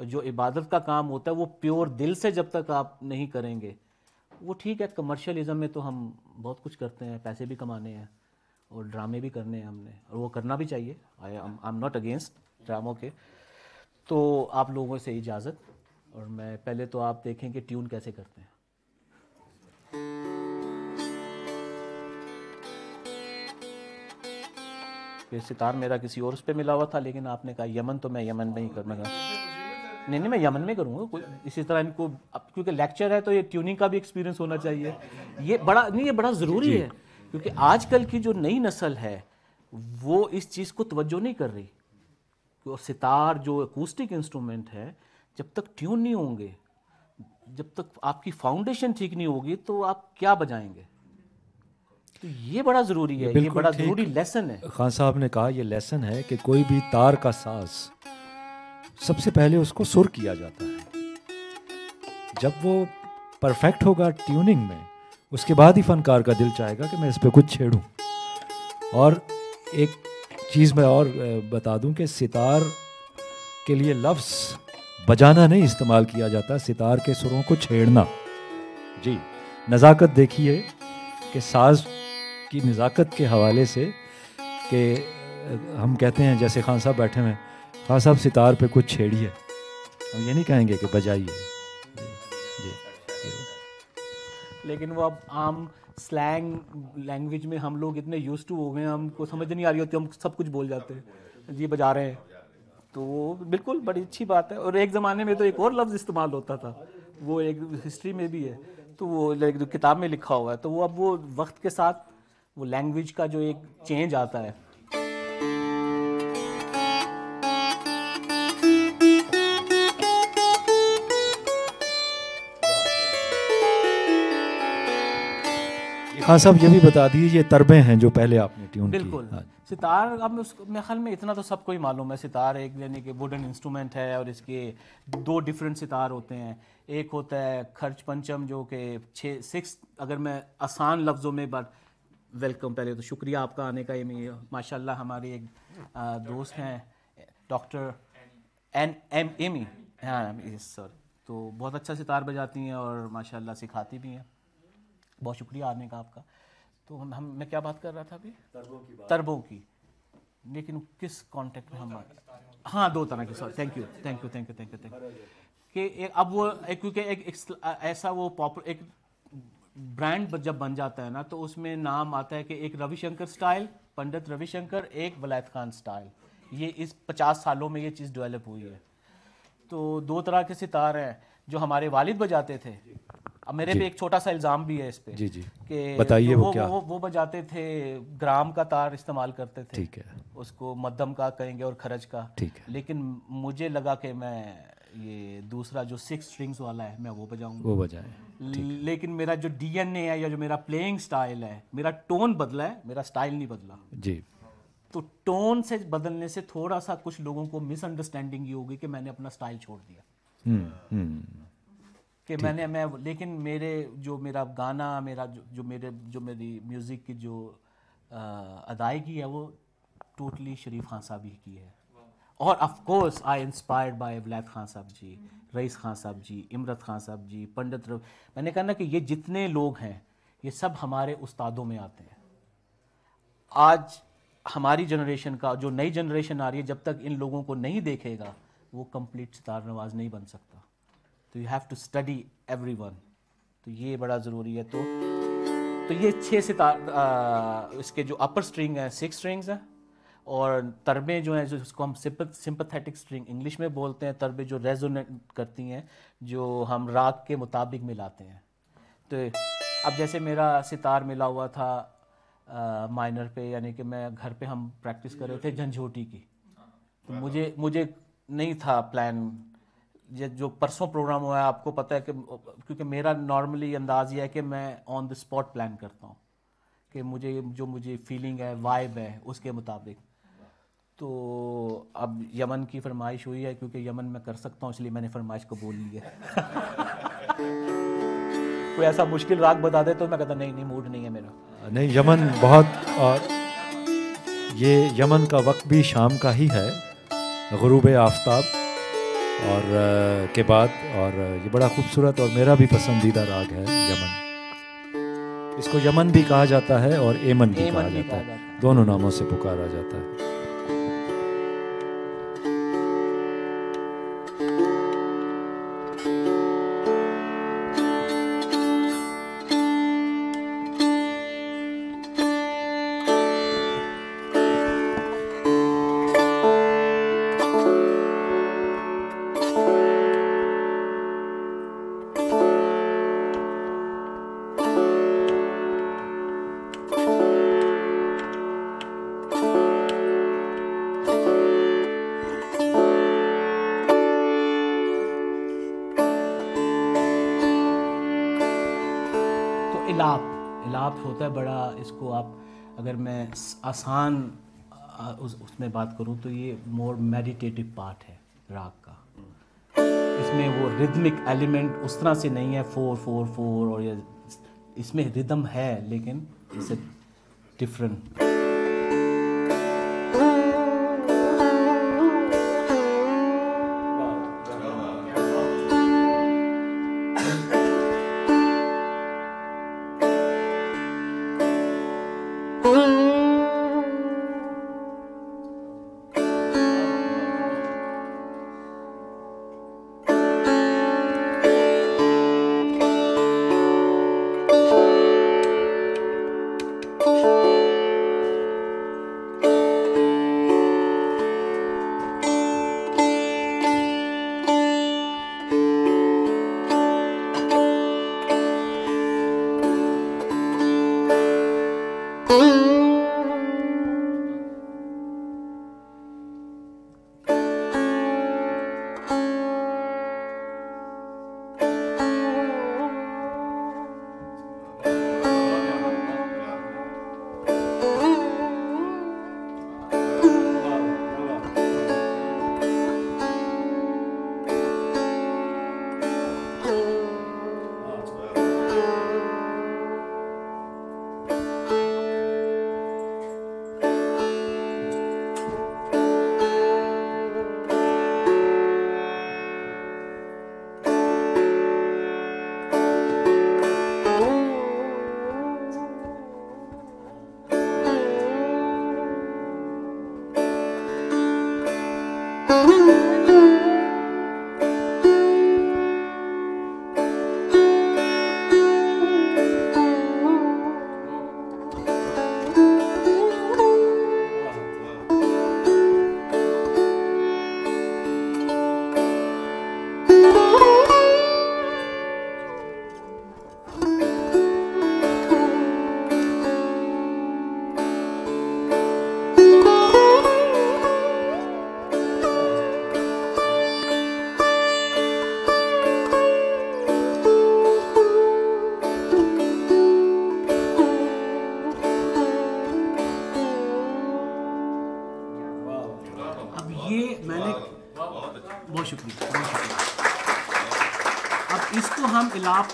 जो इबादत का काम होता है वो प्योर दिल से जब तक आप नहीं करेंगे वो ठीक है कमर्शियलिज्म में तो हम बहुत कुछ करते हैं पैसे भी कमाने हैं और ड्रामे भी करने हैं हमने और वो करना भी चाहिए I I am not against ड्रामों के तो आप लोगों से इजाज़त और मैं पहले तो आप देखें कि ट्यून कैसे करते हैं सितार मेरा किसी और उस पर मिला हुआ था लेकिन आपने कहा यमन तो मैं यमन में ही करना नहीं नहीं मैं यमन में करूँगा इसी तरह इनको क्योंकि लेक्चर है तो ये ट्यूनिंग का भी एक्सपीरियंस होना चाहिए ये बड़ा नहीं ये बड़ा ज़रूरी है क्योंकि आजकल की जो नई नस्ल है वो इस चीज़ को तवज्जो नहीं कर रही और सितार जो एकूस्टिक इंस्ट्रूमेंट है जब तक ट्यून नहीं होंगे जब तक आपकी फाउंडेशन ठीक नहीं होगी तो आप क्या बजाएंगे तो ये बड़ा ज़रूरी है ये बड़ा ज़रूरी लेसन है खान साहब ने कहा यह लेसन है कि कोई भी तार का सास सबसे पहले उसको सुर किया जाता है जब वो परफेक्ट होगा ट्यूनिंग में उसके बाद ही फनकार का दिल चाहेगा कि मैं इस पर कुछ छेड़ू और एक चीज़ मैं और बता दूं कि सितार के लिए लफ्ज़ बजाना नहीं इस्तेमाल किया जाता सितार के सुरों को छेड़ना जी नज़ाकत देखिए कि साज की नज़ाकत के हवाले से कि हम कहते हैं जैसे खान साहब बैठे हुए हैं हाँ साहब सितार पे कुछ छेड़िए हम ये नहीं कहेंगे कि बजाइए लेकिन वो अब आम स्लैंग लैंग्वेज में हम लोग इतने यूज टू हो गए हैं हमको समझ नहीं आ रही होती हम सब कुछ बोल जाते हैं जी बजा रहे हैं तो वो बिल्कुल बड़ी अच्छी बात है और एक ज़माने में तो एक और लफ्ज़ इस्तेमाल होता था वो एक हिस्ट्री में भी है तो वो जो किताब में लिखा हुआ है तो वो अब वो वक्त के साथ वो लैंग्वेज का जो एक चेंज आता है हाँ साहब ये भी बता दीजिए ये तरबे हैं जो पहले आपने ट्यून बिल्कुल हाँ। सितार अब मेरे ख्याल में इतना तो सबको ही मालूम है सितार एक यानी कि वुडन इंस्ट्रूमेंट है और इसके दो डिफरेंट सितार होते हैं एक होता है खर्च पंचम जो कि छः सिक्स अगर मैं आसान लफ्ज़ों में बात वेलकम पहले तो शुक्रिया आपका आने का ये माशा हमारे एक दोस्त हैं डॉक्टर एन एम एमी हाँ सर e, तो बहुत अच्छा सितार बजाती हैं और माशाल्लाह सिखाती भी हैं बहुत शुक्रिया आने का आपका तो हम हम मैं क्या बात कर रहा था अभी तरबों की तरबों की लेकिन किस कॉन्टेक्ट में हम हाँ दो तरह के sorry thank you thank you thank you thank you thank you कि अब वो क्योंकि एक ऐसा वो पॉपुलर एक ब्रांड जब बन जाता है ना तो उसमें नाम आता है कि एक रविशंकर स्टाइल पंडित रविशंकर एक वलायत खान स्टाइल ये इस पचास सालों में ये चीज़ डेवलप हुई है तो दो तरह के सितार हैं जो हमारे वालिद बजाते थे अब मेरे पे एक छोटा सा इल्ज़ाम भी है इस पे जी जी बताइए वो, वो क्या वो, वो बजाते थे ग्राम का तार इस्तेमाल करते थे ठीक है उसको मध्यम का कहेंगे और खरज का ठीक है लेकिन मुझे लगा कि मैं ये दूसरा जो सिक्स स्ट्रिंग्स वाला है मैं वो बजाऊंगा वो बजाए लेकिन मेरा जो डीएनए है या जो मेरा प्लेइंग स्टाइल है मेरा टोन बदला है मेरा स्टाइल नहीं बदला जी तो टोन से बदलने से थोड़ा सा कुछ लोगों को मिसअंडरस्टैंडिंग ये होगी कि मैंने अपना स्टाइल छोड़ दिया हम्म, हम्म। कि मैंने मैं लेकिन मेरे जो मेरा गाना मेरा जो, जो मेरे जो मेरी म्यूज़िक की जो अदायगी है वो टोटली शरीफ खान साहब ही की है और of course I inspired by ब्लैक खान साहब जी रईस खान साहब जी इमरत खान साहब जी पंडित रव मैंने कहा ना कि ये जितने लोग हैं ये सब हमारे उस्तादों में आते हैं आज हमारी जनरेशन का जो नई जनरेशन आ रही है जब तक इन लोगों को नहीं देखेगा वो कंप्लीट सितार नवाज नहीं बन सकता तो you have to study every one तो ये बड़ा ज़रूरी है तो तो ये छः सितार इसके जो अपर स्ट्रिंग हैं सिक्स स्ट्रिंग्स हैं और तरबे जो हैं जिसको उसको हम सिंपथेटिक स्ट्रिंग इंग्लिश में बोलते हैं तरबे जो रेजोनेट करती हैं जो हम राग के मुताबिक मिलाते हैं तो अब जैसे मेरा सितार मिला हुआ था आ, माइनर पे यानी कि मैं घर पे हम प्रैक्टिस कर रहे थे झंझोटी की तो मुझे मुझे नहीं था प्लान ये जो परसों प्रोग्राम हुआ है आपको पता है कि क्योंकि मेरा नॉर्मली अंदाज ये है कि मैं ऑन द स्पॉट प्लान करता हूँ कि मुझे जो मुझे फीलिंग है वाइब है उसके मुताबिक तो अब यमन की फरमाइश हुई है क्योंकि यमन मैं कर सकता हूँ इसलिए मैंने फरमाइश को बोल ली है *laughs* कोई ऐसा मुश्किल राग बता दे तो मैं कहता नहीं नहीं मूड नहीं है मेरा नहीं यमन बहुत और ये यमन का वक्त भी शाम का ही है गरूब आफ्ताब और के बाद और ये बड़ा खूबसूरत और मेरा भी पसंदीदा राग है यमन इसको यमन भी कहा जाता है और एमन भी एमन कहा भी जाता है दोनों नामों से पुकारा जाता है इसको आप अगर मैं आसान उस उसमें बात करूँ तो ये मोर मेडिटेटिव पार्ट है राग का इसमें वो रिदमिक एलिमेंट उस तरह से नहीं है फोर फोर फोर और ये इसमें रिदम है लेकिन इसे डिफरेंट Mm-hmm.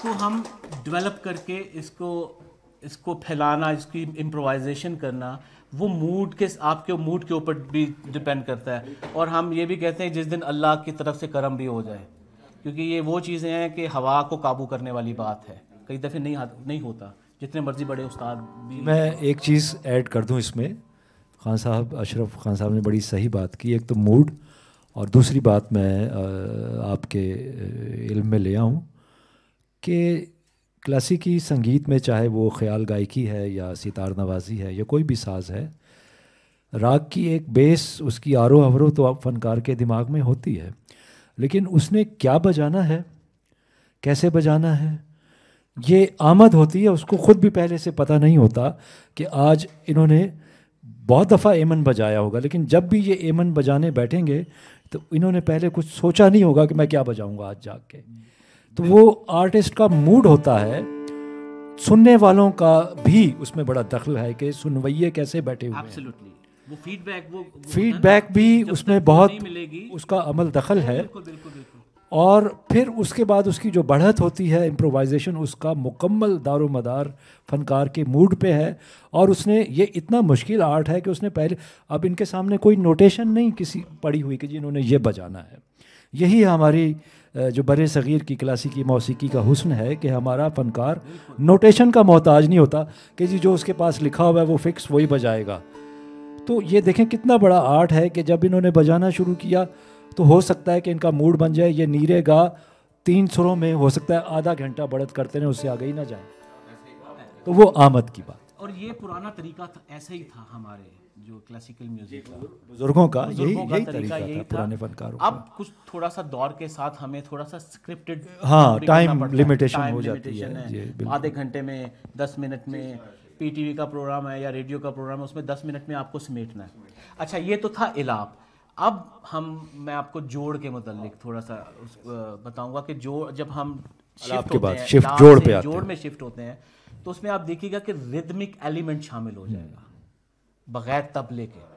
इसको हम डेवलप करके इसको इसको फैलाना इसकी इम्प्रोवाइजेशन करना वो मूड के आपके मूड के ऊपर भी डिपेंड करता है और हम ये भी कहते हैं जिस दिन अल्लाह की तरफ से करम भी हो जाए क्योंकि ये वो चीज़ें हैं कि हवा को काबू करने वाली बात है कई दफ़े नहीं नहीं होता जितने मर्जी बड़े उस्ताद भी मैं एक चीज़ ऐड कर दूँ इसमें खान साहब अशरफ खान साहब ने बड़ी सही बात की एक तो मूड और दूसरी बात मैं आपके इल्म में ले आऊँ कि क्लासिकी संगीत में चाहे वो ख्याल गायकी है या सितार नवाजी है या कोई भी साज है राग की एक बेस उसकी आरो हवरों तो आप फनकार के दिमाग में होती है लेकिन उसने क्या बजाना है कैसे बजाना है ये आमद होती है उसको ख़ुद भी पहले से पता नहीं होता कि आज इन्होंने बहुत दफ़ा एमन बजाया होगा लेकिन जब भी ये एमन बजाने बैठेंगे तो इन्होंने पहले कुछ सोचा नहीं होगा कि मैं क्या बजाऊंगा आज जाके के तो वो आर्टिस्ट का मूड होता है सुनने वालों का भी उसमें बड़ा दखल है कि सुनवैये कैसे बैठे हुए हैं वो फीडबैक वो, फीडबैक भी उसमें बहुत उसका अमल दखल है और फिर उसके बाद उसकी जो बढ़त होती है इम्प्रोवाइजेशन उसका मुकम्मल दारो मदार फनकार के मूड पे है और उसने ये इतना मुश्किल आर्ट है कि उसने पहले अब इनके सामने कोई नोटेशन नहीं किसी पड़ी हुई कि इन्होंने ये बजाना है यही हमारी जो बर सग़ीर की क्लासिकी मौसीकी का हुसन है कि हमारा फनकार नोटेशन का मोहताज नहीं होता कि जी जो उसके पास लिखा हुआ है वो फ़िक्स वही बजाएगा तो ये देखें कितना बड़ा आर्ट है कि जब इन्होंने बजाना शुरू किया तो हो सकता है कि इनका मूड बन जाए ये नीरे गा तीन सुरों में हो सकता है आधा घंटा बढ़त करते रहे उससे आगे ही ना जाए तो वो आमद की बात और ये पुराना तरीका था ऐसा ही था हमारे जो क्लासिकल म्यूजिक बुजुर्गों का यही यही तरीका यही था पुराने फनकारों अब कुछ थोड़ा सा दौर के साथ हमें थोड़ा सा स्क्रिप्टेड हाँ टाइम लिमिटेशन हो जाती है आधे घंटे में दस मिनट में पीटीवी का प्रोग्राम है या रेडियो का प्रोग्राम है उसमें दस मिनट में आपको समेटना है अच्छा ये तो था इलाप अब हम मैं आपको जोड़ के मतलब थोड़ा सा बताऊंगा कि जोड़ जब हम शिफ्ट होते बाद शिफ्ट जोड़ पे जोड़ में शिफ्ट होते हैं तो उसमें आप देखिएगा कि रिदमिक एलिमेंट शामिल हो हम्म। जाएगा बग़ैर तबले के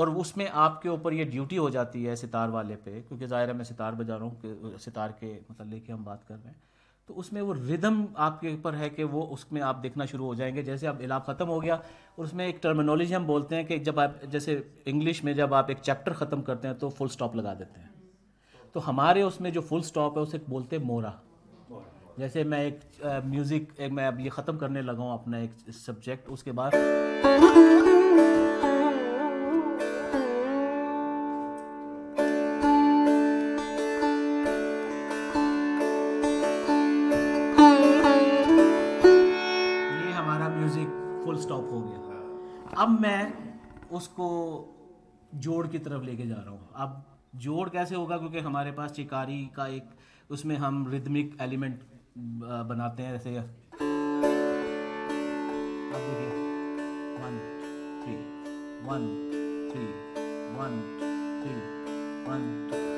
और उसमें आपके ऊपर ये ड्यूटी हो जाती है सितार वाले पे क्योंकि ज़ाहिर है मैं सितार बजा रहा हूँ सितार के मतलब की हम बात कर रहे हैं तो उसमें वो रिदम आपके ऊपर है कि वो उसमें आप देखना शुरू हो जाएंगे जैसे अब इलाब ख़त्म हो गया और उसमें एक टर्मिनोलॉजी हम बोलते हैं कि जब आप जैसे इंग्लिश में जब आप एक चैप्टर ख़त्म करते हैं तो फुल स्टॉप लगा देते हैं तो हमारे उसमें जो फुल स्टॉप है उसे बोलते हैं मोरा जैसे मैं एक म्यूज़िक मैं अब ये ख़त्म करने लगा हूँ अपना एक सब्जेक्ट उसके बाद अब मैं उसको जोड़ की तरफ लेके जा रहा हूँ अब जोड़ कैसे होगा क्योंकि हमारे पास चिकारी का एक उसमें हम रिदमिक एलिमेंट बनाते हैं जैसे अब देखिए one three one three one three one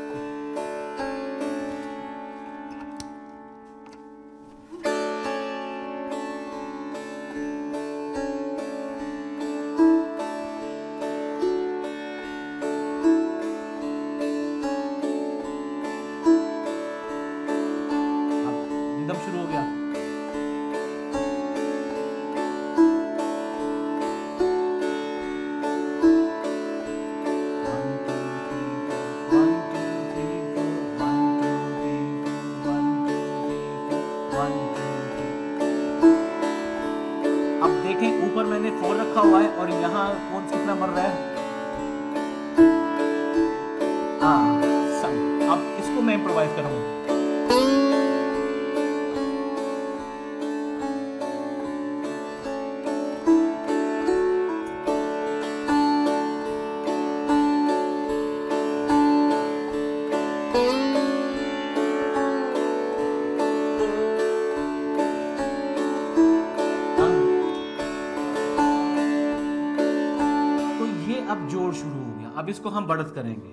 इसको हम बढ़त करेंगे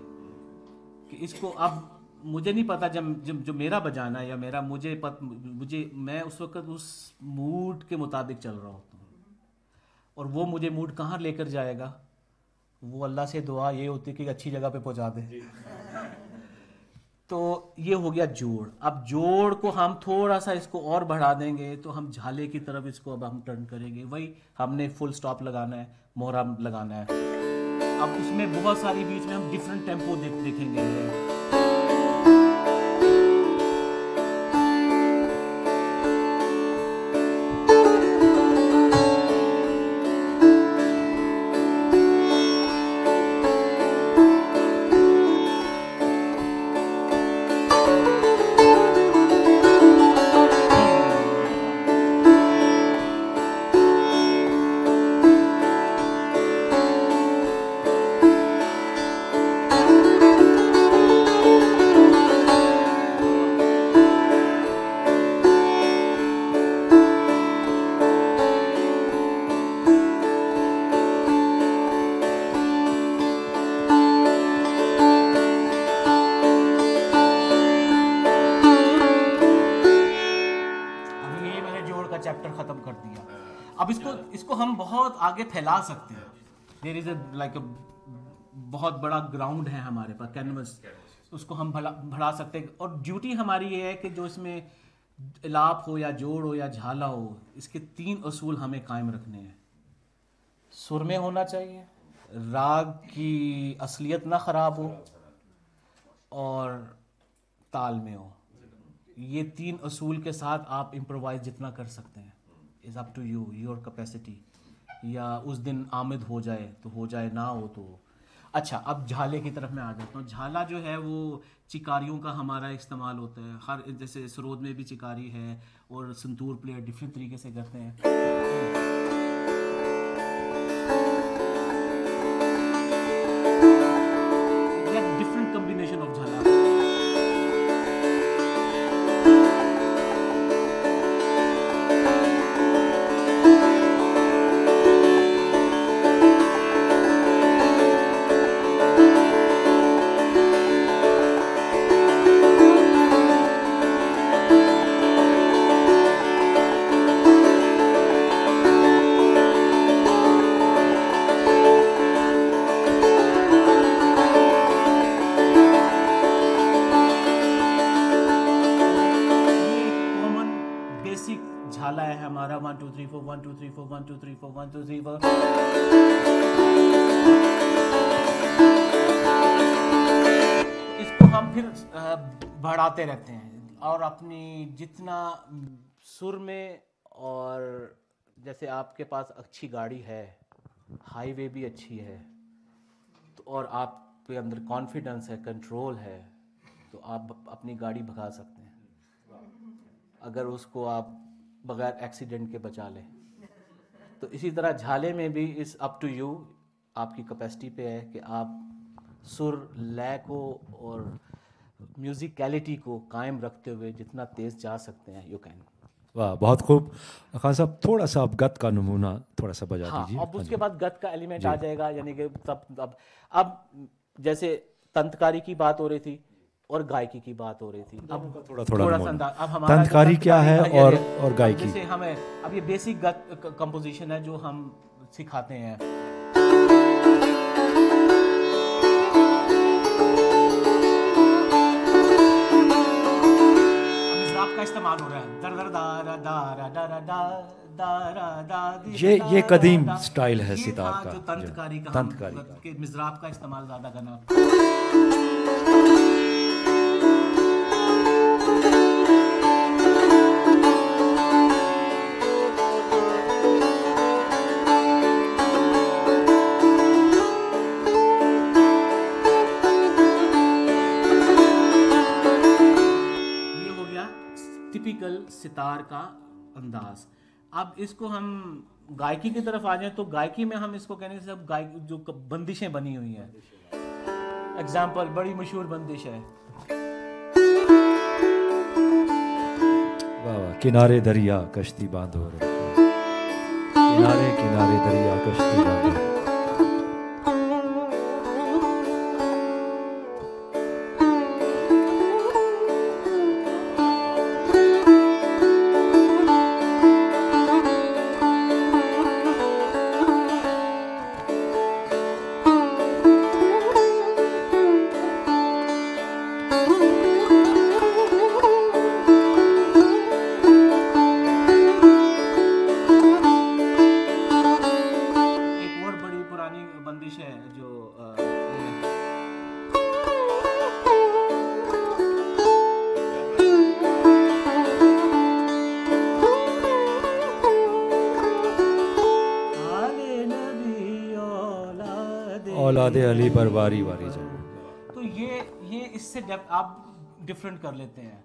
कि इसको अब मुझे नहीं पता जब जब जो मेरा बजाना है या मेरा मुझे पत, मुझे मैं उस वक्त उस मूड के मुताबिक चल रहा होता हूँ और वो मुझे मूड कहाँ लेकर जाएगा वो अल्लाह से दुआ ये होती है कि अच्छी जगह पे पहुँचा दे तो ये हो गया जोड़ अब जोड़ को हम थोड़ा सा इसको और बढ़ा देंगे तो हम झाले की तरफ इसको अब हम टर्न करेंगे वही हमने फुल स्टॉप लगाना है मोहरा लगाना है अब उसमें बहुत सारी बीच में हम डिफरेंट टेम्पो देख देखेंगे देर इज़ लाइक बहुत बड़ा ग्राउंड है हमारे पास कैनवस उसको हम भला भरा सकते हैं और ड्यूटी हमारी ये है कि जो इसमें लाप हो या जोड़ हो या झाला हो इसके तीन असूल हमें कायम रखने हैं सुर में होना चाहिए राग की असलियत ना ख़राब हो और ताल में हो ये तीन असूल के साथ आप इम्प्रोवाइज जितना कर सकते हैं is up to you your capacity या उस दिन आमद हो जाए तो हो जाए ना हो तो अच्छा अब झाले की तरफ मैं आ जाता हूँ झाला जो है वो चिकारियों का हमारा इस्तेमाल होता है हर जैसे सरोद में भी चिकारी है और संतूर प्लेयर डिफरेंट तरीके से करते हैं river. इसको हम फिर बढ़ाते रहते हैं और अपनी जितना सुर में और जैसे आपके पास अच्छी गाड़ी है हाईवे भी अच्छी है तो और आपके अंदर कॉन्फिडेंस है कंट्रोल है तो आप अपनी गाड़ी भगा सकते हैं अगर उसको आप बगैर एक्सीडेंट के बचा लें तो इसी तरह झाले में भी इस अप टू यू आपकी कैपेसिटी पे है कि आप सुर लय को और म्यूज़िकलिटी को कायम रखते हुए जितना तेज़ जा सकते हैं यू कैन वाह बहुत खूब खान साहब थोड़ा सा आप गत का नमूना थोड़ा सा बजा हाँ, दीजिए अब हाँ उसके बाद गत का एलिमेंट आ जाएगा यानी कि तब अब अब जैसे तंतकारी की बात हो रही थी और गायकी की बात हो रही थी अब थोड़ा थोड़ा, थोड़ा सा अब हमारा तंत्रकारी क्या है और और गायकी जैसे हमें अब ये बेसिक गत कंपोजिशन है जो हम सिखाते हैं इस्तेमाल हो रहा है दर दर दारा दारा ये ये कदीम स्टाइल है सितार का जो तंतकारी का तंत्रकारी का मिजराब का इस्तेमाल ज्यादा करना सितार का अंदाज अब इसको हम गायकी की तरफ आ जाए तो गायकी में हम इसको कहने से अब गाय जो बंदिशें बनी हुई हैं एग्जाम्पल बड़ी मशहूर बंदिश है वाह किनारे दरिया कश्ती बांधो किनारे किनारे दरिया कश्ती बांधो गली पर बारी बारी जाऊँ तो ये ये इससे आप डिफरेंट कर लेते हैं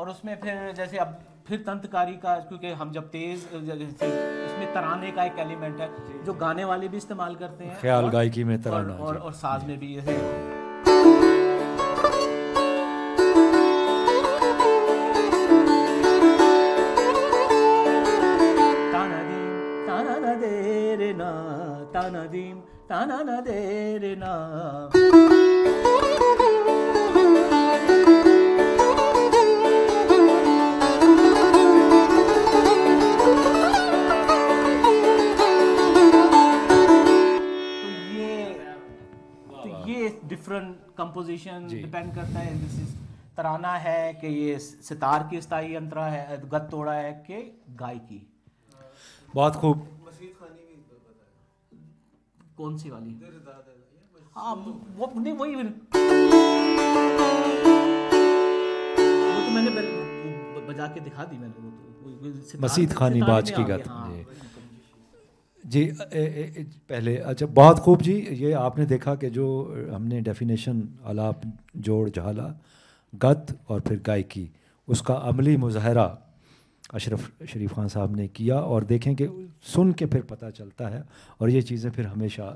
और उसमें फिर जैसे अब फिर तंत्रकारी का क्योंकि हम जब तेज जैसे इसमें तराने का एक एलिमेंट है जो गाने वाले भी इस्तेमाल करते हैं ख्याल गायकी में तराना और, और, और साज में भी जैसे ताना ना देर ना डिफरेंट कंपोजिशन डिपेंड करता है दिस इज तराना है कि ये सितार की स्थाई अंतरा है गत तोड़ा है कि गाय की बहुत खूब कौन सी वाली हाँ वो नहीं वही वो तो मैंने बजा के दिखा दी मैंने वो तो मसीद खानी बाज की गात हाँ, तो। जी ए, ए, ए, पहले अच्छा बहुत खूब जी ये आपने देखा कि जो हमने डेफिनेशन आलाप जोड़ झाला गत और फिर गायकी उसका अमली मुजाहरा अशरफ शरीफ खान साहब ने किया और देखें कि सुन के फिर पता चलता है और ये चीज़ें फिर हमेशा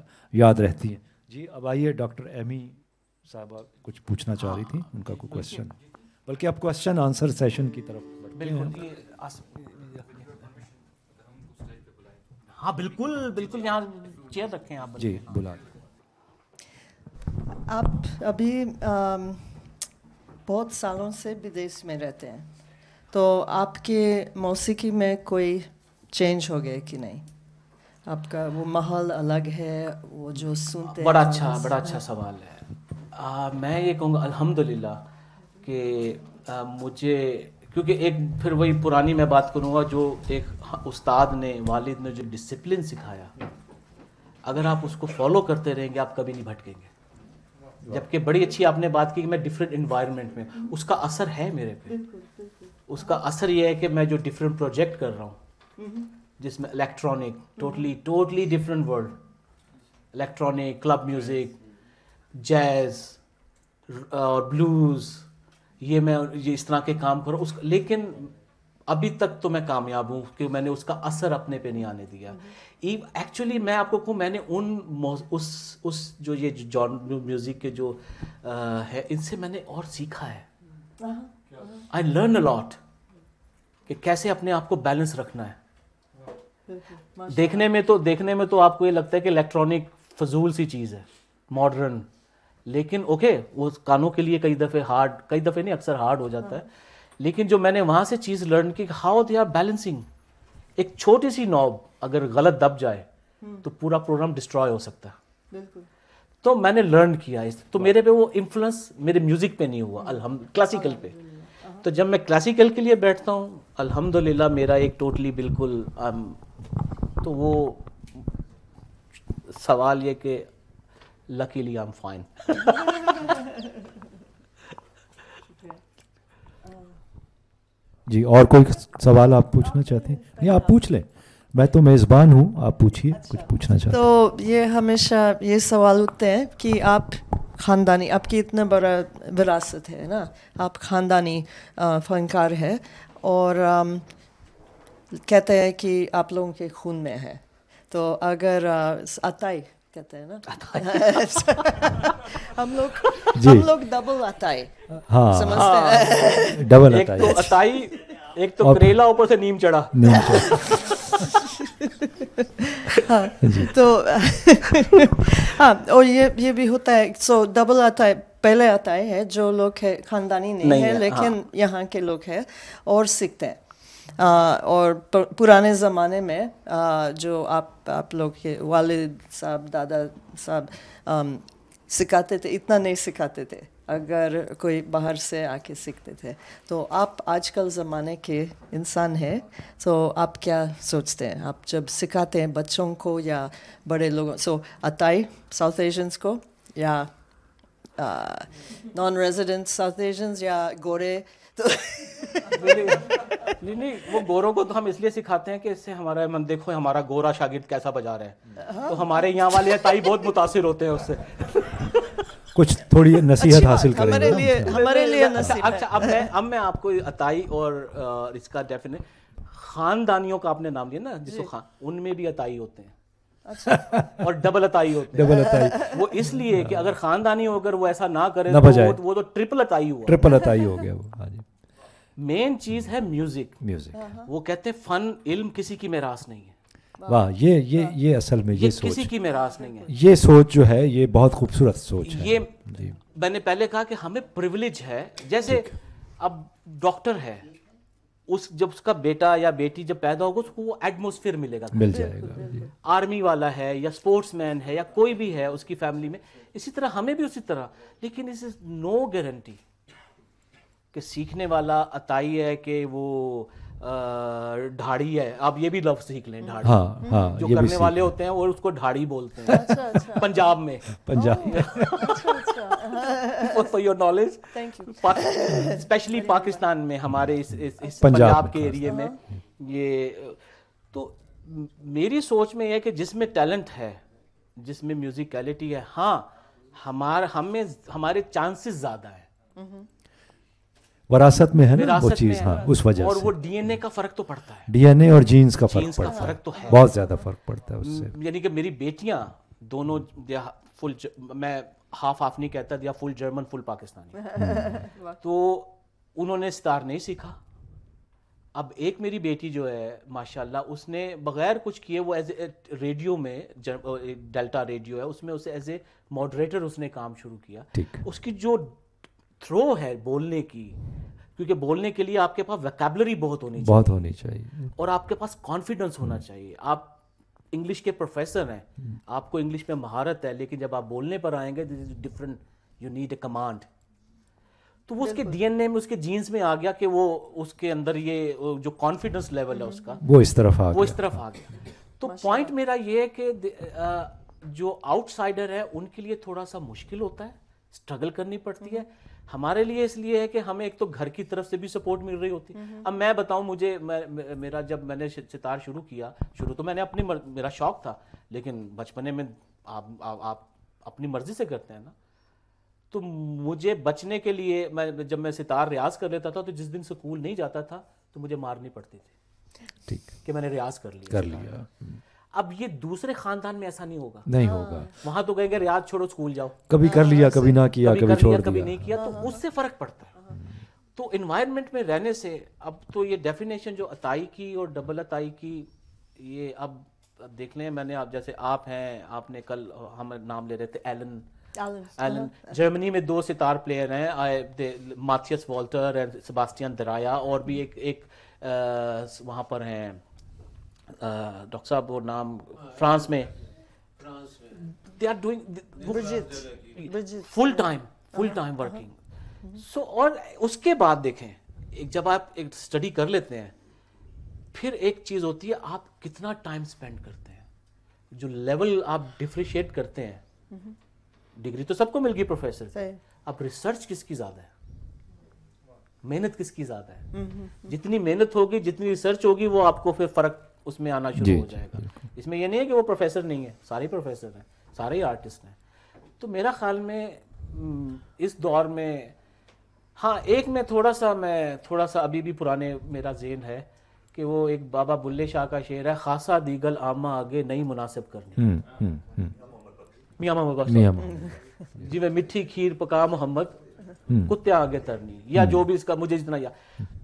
याद रहती हैं जी अब आइए डॉक्टर एमी साहब कुछ पूछना चाह रही थी हाँ, उनका कोई क्वेश्चन बल्कि अब क्वेश्चन आंसर सेशन की तरफ हाँ बिल्कुल बिल्कुल यहाँ चेयर रखें आप जी बुला आप अभी आ, बहुत सालों से विदेश में रहते हैं तो आपके मौसीकी में कोई चेंज हो गया कि नहीं आपका वो माहौल अलग है वो जो सुनते बड़ा अच्छा बड़ा अच्छा सवाल है आ, मैं ये कहूँगा अल्हम्दुलिल्लाह कि मुझे क्योंकि एक फिर वही पुरानी मैं बात करूँगा जो एक उस्ताद ने वालिद ने जो डिसिप्लिन सिखाया अगर आप उसको फॉलो करते रहेंगे आप कभी नहीं भटकेंगे जबकि बड़ी अच्छी आपने बात की कि मैं डिफरेंट इन्वायरमेंट में उसका असर है मेरे पे उसका असर यह है कि मैं जो डिफरेंट प्रोजेक्ट कर रहा हूँ जिसमें electronic totally totally different world electronic club music jazz और ब्लूज़ ये मैं ये इस तरह के काम करूँ उस लेकिन अभी तक तो मैं कामयाब हूँ क्योंकि मैंने उसका असर अपने पे नहीं आने दिया एक्चुअली मैं आपको कहूँ मैंने उन उस उस जो ये जॉन म्यूज़िक के जो आ, uh, है इनसे मैंने और सीखा है uh-huh. आई लर्न अलॉट कि कैसे अपने आप को बैलेंस रखना है देखने में तो देखने में तो आपको ये लगता है कि इलेक्ट्रॉनिक फजूल सी चीज़ है मॉडर्न लेकिन ओके वो कानों के लिए कई दफ़े हार्ड कई दफ़े नहीं अक्सर हार्ड हो जाता है हाँ। लेकिन जो मैंने वहाँ से चीज़ लर्न की हाउ दे आर बैलेंसिंग एक छोटी सी नॉब अगर गलत दब जाए हम्म। तो पूरा प्रोग्राम डिस्ट्रॉय हो सकता है तो मैंने लर्न किया इस तो मेरे पे वो इन्फ्लुएंस मेरे म्यूजिक पे नहीं हुआ अलहम क्लासिकल पे तो जब मैं क्लासिकल के लिए बैठता हूँ अल्हम्दुलिल्लाह मेरा एक टोटली बिल्कुल आम, um, तो वो सवाल ये कि लकीली आई एम फाइन जी और कोई सवाल आप पूछना चाहते हैं नहीं आप पूछ लें मैं तो मेज़बान हूँ आप पूछिए अच्छा। कुछ पूछना चाहते तो ये हमेशा ये सवाल उठते हैं कि आप ख़ानदानी आपकी इतना बड़ा विरासत है ना आप ख़ानदानी फ़नकार है और आम, कहते हैं कि आप लोगों के खून में है तो अगर अताई कहते हैं ना *laughs* हम लोग हम लोग डबल अताई हाँ, समझते हैं डबल हाँ, तो अताई एक तो अताई एक तो करेला ऊपर से नीम चढ़ा *laughs* हाँ तो *laughs* हाँ और ये ये भी होता है सो so, डबल आता है पहले आता है जो लोग है खानदानी नहीं, नहीं है, है हाँ। लेकिन हाँ. यहाँ के लोग हैं और सीखते हैं और पुराने ज़माने में आ, जो आप आप लोग के वालिद साहब दादा साहब सिखाते थे इतना नहीं सिखाते थे अगर कोई बाहर से आके सीखते थे तो आप आजकल ज़माने के इंसान हैं तो आप क्या सोचते हैं आप जब सिखाते हैं बच्चों को या बड़े लोगों सो अताई साउथ एशियंस को या नॉन रेजिडेंट साउथ एशियंस या गोरे तो नहीं नहीं वो गोरों को तो हम इसलिए सिखाते हैं कि इससे हमारा मन देखो हमारा गोरा शागिर्द कैसा बजा रहे हैं हाँ। तो हमारे यहाँ वाले अताई बहुत मुतासर होते हैं उससे कुछ थोड़ी नसीहत अच्छा, हासिल करें हमारे लिए हमारे लिए अच्छा, अच्छा अब मैं अब मैं आपको अताई और इसका डेफिनेट खानदानियों का आपने नाम लिया ना जिसको खान उनमें भी अताई होते हैं अच्छा और डबल अताई होते डबल अताई वो इसलिए कि अगर खानदानी होकर वो ऐसा ना करे ना तो वो, वो तो ट्रिपल अताई हुआ ट्रिपल अताई हो गया वो हाँ जी मेन चीज है म्यूजिक म्यूजिक हाँ, हाँ। वो कहते हैं फन इल्म किसी की मेरास नहीं है वाह ये ये हाँ। ये असल में ये, ये सोच किसी की मिरास नहीं है ये सोच जो है ये बहुत खूबसूरत सोच ये है ये मैंने पहले कहा कि हमें प्रिविलेज है जैसे अब डॉक्टर है उस जब उसका बेटा या बेटी जब पैदा होगा उसको वो एटमोसफियर मिलेगा मिल जाएगा आर्मी वाला है या स्पोर्ट्समैन है या कोई भी है उसकी फैमिली में इसी तरह हमें भी उसी तरह लेकिन इस इज नो गारंटी कि सीखने वाला अताई है कि वो ढाड़ी है आप ये भी लफ्ज सीख लें ढाड़ी हाँ, हाँ, जो करने वाले होते हैं वो उसको ढाड़ी बोलते हैं अच्छा, अच्छा। पंजाब में Punjab for your knowledge specially Pakistan में हमारे इस, इस, इस पंजाब के एरिए में ये तो मेरी सोच में है कि जिसमें टैलेंट है जिसमें म्यूजिकलिटी है हाँ हमारा हमें हमारे चांसेस ज़्यादा है हम्म। वरासत में है ना वो चीज हाँ उस वजह से और वो डीएनए का फर्क तो पड़ता है डीएनए और जीन्स का फर्क पड़ता तो है बहुत ज्यादा फर्क पड़ता है उससे यानी कि मेरी बेटियां दोनों फुल मैं हाफ हाफ नहीं कहता या फुल जर्मन फुल पाकिस्तानी *laughs* तो उन्होंने सितार नहीं सीखा अब एक मेरी बेटी जो है माशाल्लाह उसने बगैर कुछ किए वो एज ए रेडियो में डेल्टा रेडियो है उसमें उसे एज ए मॉडरेटर उसने काम शुरू किया उसकी जो थ्रो है बोलने की क्योंकि बोलने के लिए आपके पास वैकेबलरी बहुत होनी चाहिए बहुत होनी चाहिए और आपके पास कॉन्फिडेंस होना हम्म। चाहिए आप इंग्लिश के प्रोफेसर हैं हम्म। आपको इंग्लिश में महारत है लेकिन जब आप बोलने पर आएंगे this is different you need a command तो वो उसके डीएनए में उसके जीन्स में आ गया कि वो उसके अंदर ये जो कॉन्फिडेंस लेवल है हम्म। उसका वो इस तरफ आ वो इस तरफ आ गया तो पॉइंट मेरा ये है कि जो आउटसाइडर है उनके लिए थोड़ा सा मुश्किल होता है स्ट्रगल करनी पड़ती है हमारे लिए इसलिए है कि हमें एक तो घर की तरफ से भी सपोर्ट मिल रही होती है अब मैं बताऊं मुझे मैं, मेरा जब मैंने सितार शुरू किया शुरू तो मैंने अपनी मर, मेरा शौक था लेकिन बचपने में आप आप, आप अपनी मर्जी से करते हैं ना तो मुझे बचने के लिए मैं जब मैं सितार रियाज कर लेता था तो जिस दिन स्कूल नहीं जाता था तो मुझे मारनी पड़ती थी ठीक कि मैंने रियाज कर लिया कर लिया हम्म। अब ये दूसरे खानदान में ऐसा नहीं होगा नहीं होगा वहां तो कहेंगे यार छोड़ो स्कूल जाओ कभी कर लिया कभी ना किया कभी, कभी छोड़ दिया कभी नहीं किया तो हाँ। उससे फर्क पड़ता है तो इन्वायरमेंट में रहने से अब तो ये डेफिनेशन जो अताई की और डबल अताई की ये अब देख लें मैंने आप जैसे आप हैं आपने कल हम नाम ले रहे थे एलन एलन जर्मनी में दो सितार प्लेयर हैं माथियस वॉल्टर एंड सबास्टियन दराया और भी एक एक वहाँ पर हैं डॉक्टर साहब वो नाम फ्रांस में they are doing full time full time working so और उसके बाद देखें एक जब आप एक स्टडी कर लेते हैं फिर एक चीज़ होती है आप कितना टाइम स्पेंड करते हैं जो लेवल आप डिफ्रिशिएट करते हैं डिग्री uh-huh. तो सबको मिल गई प्रोफेसर अब रिसर्च किसकी ज़्यादा है मेहनत किसकी ज़्यादा है हम्म, हम्म, हम्म। जितनी मेहनत होगी जितनी रिसर्च होगी वो आपको फिर फर्क उसमें आना शुरू हो जाएगा इसमें यह नहीं है कि वो प्रोफेसर नहीं है सारे प्रोफेसर हैं सारे ही आर्टिस्ट हैं तो मेरा ख्याल में हम्म, इस दौर में हाँ एक मैं थोड़ा सा मैं थोड़ा सा अभी भी पुराने मेरा जेन है कि वो एक बाबा बुल्ले शाह का शेर है खासा दीगल आमा आगे नहीं मुनासिब करनी हम्म, हम्म, मियाँ मोहम्मद जी मैं मिठी खीर पका मोहम्मद कुत्ते आगे तरनी या जो भी इसका मुझे जितना या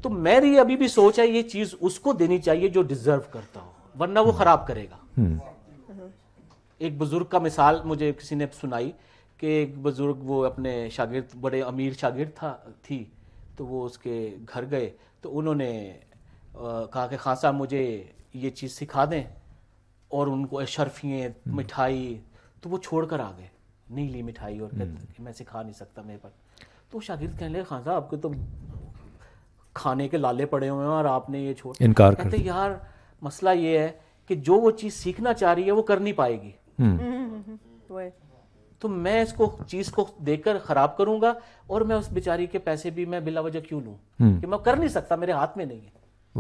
तो मेरी अभी भी सोच है ये चीज उसको देनी चाहिए जो डिजर्व करता हो वरना वो खराब करेगा हम्म। एक बुजुर्ग का मिसाल मुझे किसी ने सुनाई कि एक बुजुर्ग वो अपने शागिर्द बड़े अमीर शागिर्द था थी तो वो उसके घर गए तो उन्होंने कहा कि खासा मुझे ये चीज़ सिखा दें और उनको अशरफियें हम्म। मिठाई तो वो छोड़ कर आ गए नीली मिठाई और कहते हम्म। मैं सिखा नहीं सकता मेरे पर तो शागिर्द कहने लगे खान साहब तो खाने के लाले पड़े हुए हैं और आपने ये छोड़ इनकार कहते यार मसला ये है कि जो वो चीज़ सीखना चाह रही है वो कर नहीं पाएगी हम्म। हम्म। तो मैं इसको चीज को देखकर खराब करूंगा और मैं उस बेचारी के पैसे भी मैं बिला वजह क्यों लूँ हम्म। कि मैं कर नहीं सकता मेरे हाथ में नहीं है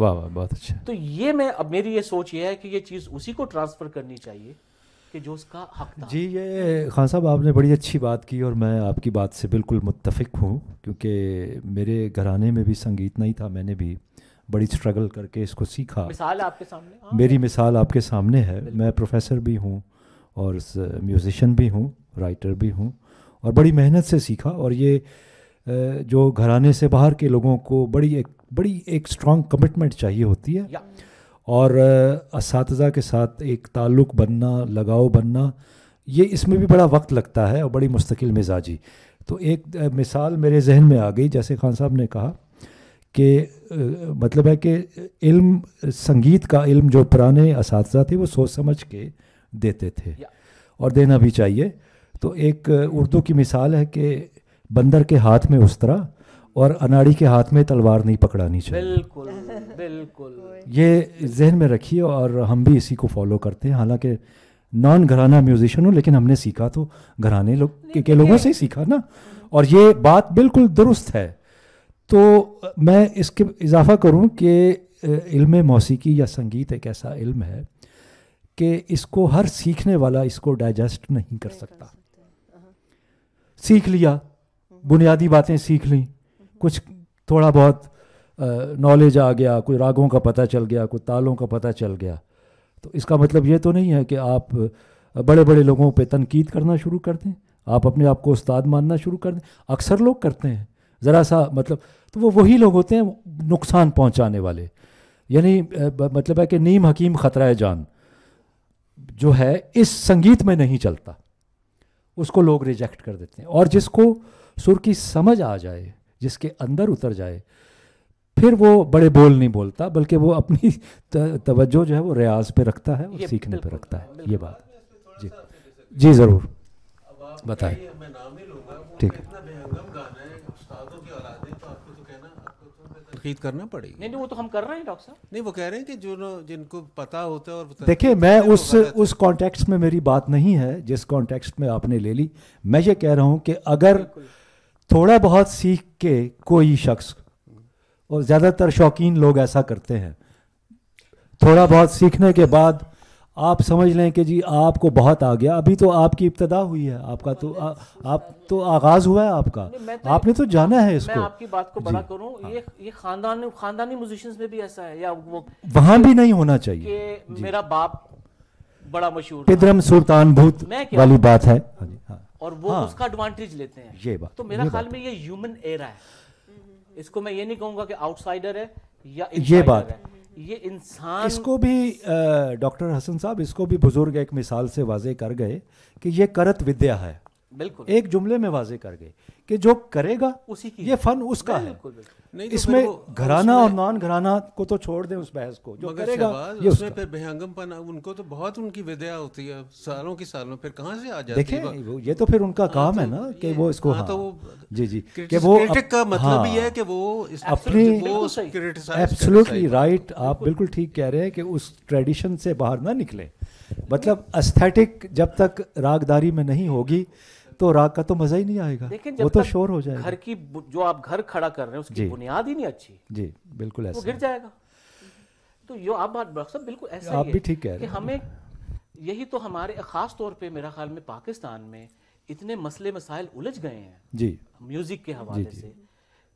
वाह वाह बहुत अच्छा तो ये मैं अब मेरी ये सोच ये है कि ये चीज उसी को ट्रांसफर करनी चाहिए कि जो उसका हक था जी ये खान साहब आपने बड़ी अच्छी बात की और मैं आपकी बात से बिल्कुल मुतफ़ हूँ क्योंकि मेरे घराने में भी संगीत नहीं था मैंने भी बड़ी स्ट्रगल करके इसको सीखा मिसाल आपके सामने आ, हाँ। मेरी मिसाल आपके सामने है मैं प्रोफेसर भी हूँ और म्यूज़िशन भी हूँ राइटर भी हूँ और बड़ी मेहनत से सीखा और ये जो घराने से बाहर के लोगों को बड़ी एक बड़ी एक स्ट्रॉन्ग कमिटमेंट चाहिए होती है और इस के साथ एक ताल्लुक़ बनना लगाव बनना ये इसमें भी बड़ा वक्त लगता है और बड़ी मुस्तकिल मिजाजी तो एक मिसाल मेरे जहन में आ गई जैसे खान साहब ने कहा कि मतलब है कि इल्म संगीत का इल्म जो पुराने इस थे वो सोच समझ के देते थे और देना भी चाहिए तो एक उर्दू की मिसाल है कि बंदर के हाथ में उस तरह और अनाड़ी के हाथ में तलवार नहीं पकड़ानी चाहिए बिल्कुल *laughs* बिल्कुल ये जहन में रखिए और हम भी इसी को फॉलो करते हैं हालांकि नॉन घराना म्यूजिशियन हूँ लेकिन हमने सीखा तो घराने लोग के, के लोगों से ही सीखा ना और ये बात बिल्कुल दुरुस्त है तो मैं इसके इजाफा करूँ कि इल्म मौसीकी या संगीत एक ऐसा इल्म है कि इसको हर सीखने वाला इसको डाइजेस्ट नहीं कर सकता सीख लिया हम्म। बुनियादी बातें सीख ली कुछ थोड़ा बहुत नॉलेज आ गया कोई रागों का पता चल गया कोई तालों का पता चल गया तो इसका मतलब ये तो नहीं है कि आप बड़े बड़े लोगों पे तनकीद करना शुरू कर दें आप अपने आप को उस्ताद मानना शुरू कर दें अक्सर लोग करते हैं ज़रा सा मतलब तो वो वही लोग होते हैं नुकसान पहुंचाने वाले यानी मतलब है कि नीम हकीम ख़तरा जान जो है इस संगीत में नहीं चलता उसको लोग रिजेक्ट कर देते हैं और जिसको सुर की समझ आ जाए जिसके अंदर उतर जाए फिर वो बड़े बोल नहीं बोलता बल्कि वो अपनी *laughs* तवज्जो जो है वो रियाज पे रखता है और सीखने पे रखता है ये बात जी जी ज़रूर बताए ठीक है तो तो तो करना पड़ेगी नहीं नहीं वो तो हम कर रहे हैं डॉक्टर साहब नहीं वो कह रहे हैं कि जो जिनको पता होता है और देखिए मैं उस उस कॉन्टेक्स्ट में मेरी बात नहीं है जिस कॉन्टेक्स्ट में आपने ले ली मैं ये कह रहा हूं कि अगर थोड़ा बहुत सीख के कोई शख्स और ज़्यादातर शौकीन लोग ऐसा करते हैं थोड़ा बहुत सीखने के बाद आप समझ लें कि जी आपको बहुत आ गया अभी तो आपकी इब्तदा हुई है आपका तो आ, आप तो आगाज़ हुआ है आपका तो आपने तो जाना है इसको मैं आपकी बात को बड़ा करूं हाँ। ये ये खानदान खानदानी म्यूजिशियंस में भी ऐसा है या वो वहां भी नहीं होना चाहिए मेरा बाप बड़ा मशहूर पिद्रम सुल्तान भूत वाली बात है हाँ जी हाँ और वो हाँ, उसका एडवांटेज लेते हैं ये बात तो मेरा ख्याल में ये ह्यूमन एरा है इसको मैं ये नहीं कहूंगा कि आउटसाइडर है या ये बात है ये इंसान इसको भी डॉक्टर हसन साहब इसको भी बुजुर्ग एक मिसाल से वाजे कर गए कि ये करत विद्या है बिल्कुल एक जुमले में वाजे कर गए कि जो करेगा उसी की ये फन उसका है नहीं तो इसमें घराना और नॉन घराना को तो छोड़ दें उस बहस को जो करेगा ये उसमें फिर बेहंगम बेहंगमपन उनको तो बहुत उनकी विद्या होती है सालों की सालों फिर कहाँ से आ जाती है ये तो फिर उनका हाँ, काम तो है ना कि वो इसको हाँ तो हाँ। वो जी जी कि वो क्रिटिक का मतलब हाँ। ये है कि वो अपनी एब्सोल्युटली राइट आप बिल्कुल ठीक कह रहे हैं कि उस ट्रेडिशन से बाहर ना निकले मतलब अस्थेटिक जब तक रागदारी में नहीं होगी तो राग का तो मजा ही नहीं आएगा लेकिन वो तो शोर हो जाएगा घर की जो आप घर खड़ा कर रहे हैं उसकी बुनियाद ही नहीं अच्छी जी बिल्कुल ऐसा गिर जाएगा तो यो आप बात बिल्कुल ऐसा आप भी ठीक कह रहे हैं हमें यही तो हमारे ख़ास तौर पे मेरा ख्याल में पाकिस्तान में इतने मसले मसाइल उलझ गए हैं जी म्यूज़िक के हवाले जी, जी. से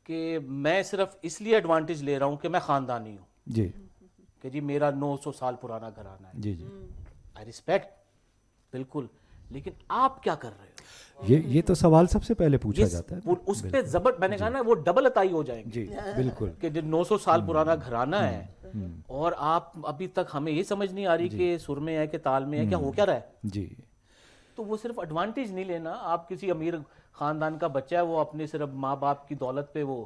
कि मैं सिर्फ इसलिए एडवांटेज ले रहा हूँ कि मैं ख़ानदानी हूँ जी कि जी मेरा 900 साल पुराना घराना है जी जी आई रिस्पेक्ट बिल्कुल लेकिन आप क्या कर रहे हो ये ये तो सवाल सबसे पहले पूछा जाता है उस पे जबर मैंने कहा ना वो डबल अताई हो जाएंगे जी बिल्कुल कि जो 900 साल हम्म, पुराना घराना हम्म, है हम्म। और आप अभी तक हमें ये समझ नहीं आ रही कि सुर में है कि ताल में है क्या हो क्या रहा है जी तो वो सिर्फ एडवांटेज नहीं लेना आप किसी अमीर खानदान का बच्चा है वो अपने सिर्फ माँ बाप की दौलत पे वो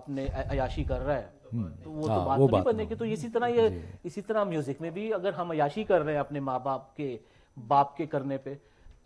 अपने अयाशी कर रहा है तो वो तो हाँ, बात तो नहीं बनने की तो इसी तरह ये इसी तरह म्यूजिक में भी अगर हम अयाशी कर रहे हैं अपने माँ बाप के बाप के करने पे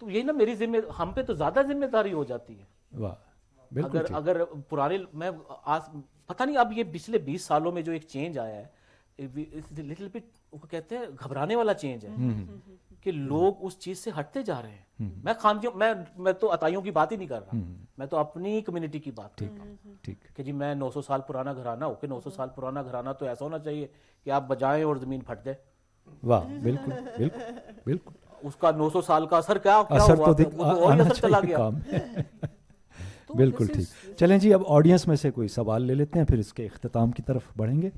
तो यही ना मेरी जिम्मे हम पे तो ज्यादा जिम्मेदारी हो जाती है वाह अगर अगर पुराने मैं आज पता नहीं अब ये पिछले बीस सालों में जो एक चेंज आया है लिटिल बिट वो कहते हैं घबराने वाला चेंज है हम्म, हम्म। कि लोग उस चीज से हटते जा रहे हैं हम्म, मैं खामजियों मैं मैं तो अताइयों की बात ही नहीं कर रहा मैं तो अपनी कम्युनिटी की बात ठीक ठीक कि जी मैं 900 साल पुराना घराना ओके 900 साल पुराना घराना तो ऐसा होना चाहिए कि आप बजाएं और जमीन फट जाए वाह बिल्कुल बिल्कुल बिल्कुल उसका 900 साल का असर क्या क्या असर हुआ तो, तो असर चला गया *laughs* तो *laughs* बिल्कुल ठीक चलें जी अब ऑडियंस में से कोई सवाल ले लेते हैं फिर इसके अख्ताम की तरफ बढ़ेंगे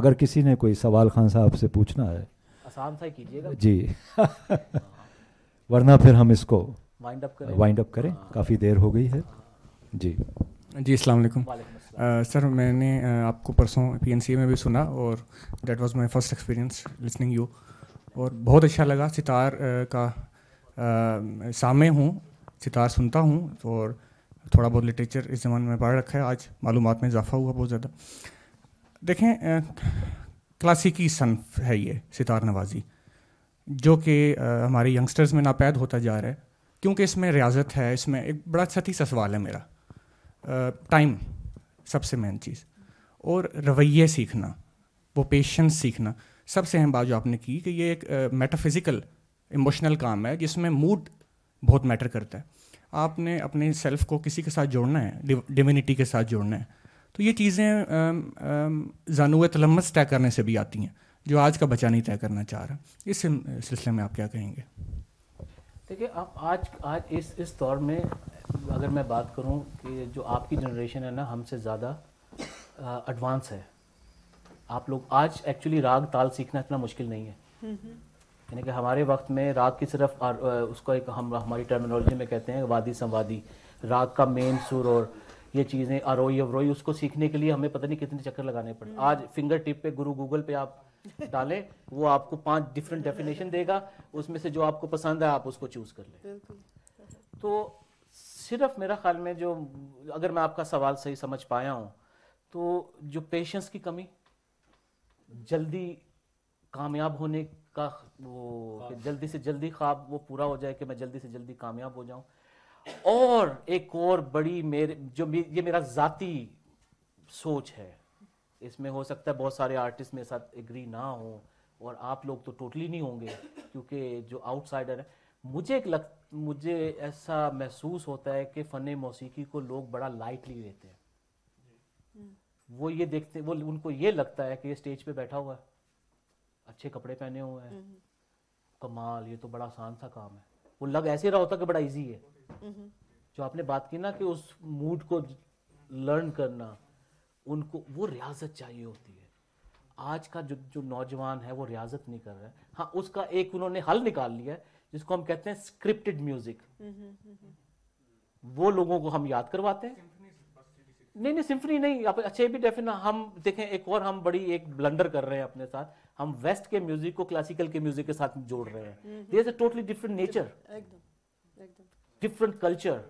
अगर किसी ने कोई सवाल खान साहब से पूछना है आसान सा कीजिएगा जी *laughs* वरना फिर हम इसको वाइंड अप करें वाइंड अप करें हाँ। काफ़ी देर हो गई है जी जी अस्सलाम वालेकुम सर मैंने आपको परसों पीएनसी में भी सुना और that was my first experience listening you और बहुत अच्छा लगा सितार का सामे हूँ सितार सुनता हूँ और थोड़ा बहुत लिटरेचर इस ज़माने में पढ़ रखा है आज मालूम में इजाफा हुआ बहुत ज़्यादा देखें क्लासिकी सनफ है ये सितार नवाजी जो कि हमारे यंगस्टर्स में नापैद होता जा रहा है क्योंकि इसमें रियाजत है इसमें एक बड़ा सती सा सवाल है मेरा टाइम सबसे मेन चीज़ और रवैये सीखना वो पेशेंस सीखना सबसे अहम बात जो आपने की कि ये एक मेटाफिज़िकल इमोशनल काम है जिसमें मूड बहुत मैटर करता है आपने अपने सेल्फ को किसी के साथ जोड़ना है डिविनिटी के साथ जोड़ना है तो ये चीज़ें जानू तलमस तय करने से भी आती हैं जो आज का बचा नहीं तय करना चाह रहा इस सिलसिले में आप क्या कहेंगे देखिए आप आज आज इस इस दौर में अगर मैं बात करूं कि जो आपकी जनरेशन है ना हमसे ज़्यादा एडवांस है आप लोग आज एक्चुअली राग ताल सीखना इतना मुश्किल नहीं है यानी कि हमारे वक्त में राग की सिर्फ उसको एक हम हमारी टर्मिनोलॉजी में कहते हैं वादी संवादी राग का मेन सुर और ये चीज़ें अरोई अवरोई उसको सीखने के लिए हमें पता नहीं कितने चक्कर लगाने पड़े हम्म। आज फिंगर टिप पे गुरु गूगल पे आप डालें वो आपको पांच डिफरेंट डेफिनेशन देगा उसमें से जो आपको पसंद है आप उसको चूज कर लें तो सिर्फ मेरा ख्याल में जो अगर मैं आपका सवाल सही समझ पाया हूँ तो जो पेशेंस की कमी जल्दी कामयाब होने का वो हाँ। जल्दी से जल्दी ख्वाब वो पूरा हो जाए कि मैं जल्दी से जल्दी कामयाब हो जाऊं और एक और बड़ी मेरे जो ये मेरा ज़ाती सोच है इसमें हो सकता है बहुत सारे आर्टिस्ट मेरे साथ एग्री ना हो और आप लोग तो टोटली नहीं होंगे क्योंकि जो आउटसाइडर है मुझे एक लग मुझे ऐसा महसूस होता है कि फ़न मौसीकी को लोग बड़ा लाइटली लेते हैं वो ये देखते वो उनको ये लगता है कि ये स्टेज पे बैठा हुआ है अच्छे कपड़े पहने हुए हैं हम्म। कमाल ये तो बड़ा आसान सा काम है वो लग ऐसे रहा होता कि बड़ा इजी है हम्म। जो आपने बात की ना कि उस मूड को लर्न करना उनको वो रियाजत चाहिए होती है आज का जो जो नौजवान है वो रियाजत नहीं कर रहा है हाँ उसका एक उन्होंने हल निकाल लिया है जिसको हम कहते हैं स्क्रिप्टेड म्यूजिक हम्म, वो लोगों को हम याद करवाते हैं नहीं नहीं सिम्फनी नहीं आप अच्छे भी डेफिन हम देखें एक और हम बड़ी एक ब्लंडर कर रहे हैं अपने साथ हम वेस्ट के म्यूजिक को क्लासिकल के म्यूजिक के साथ जोड़ रहे हैं a totally different nature different culture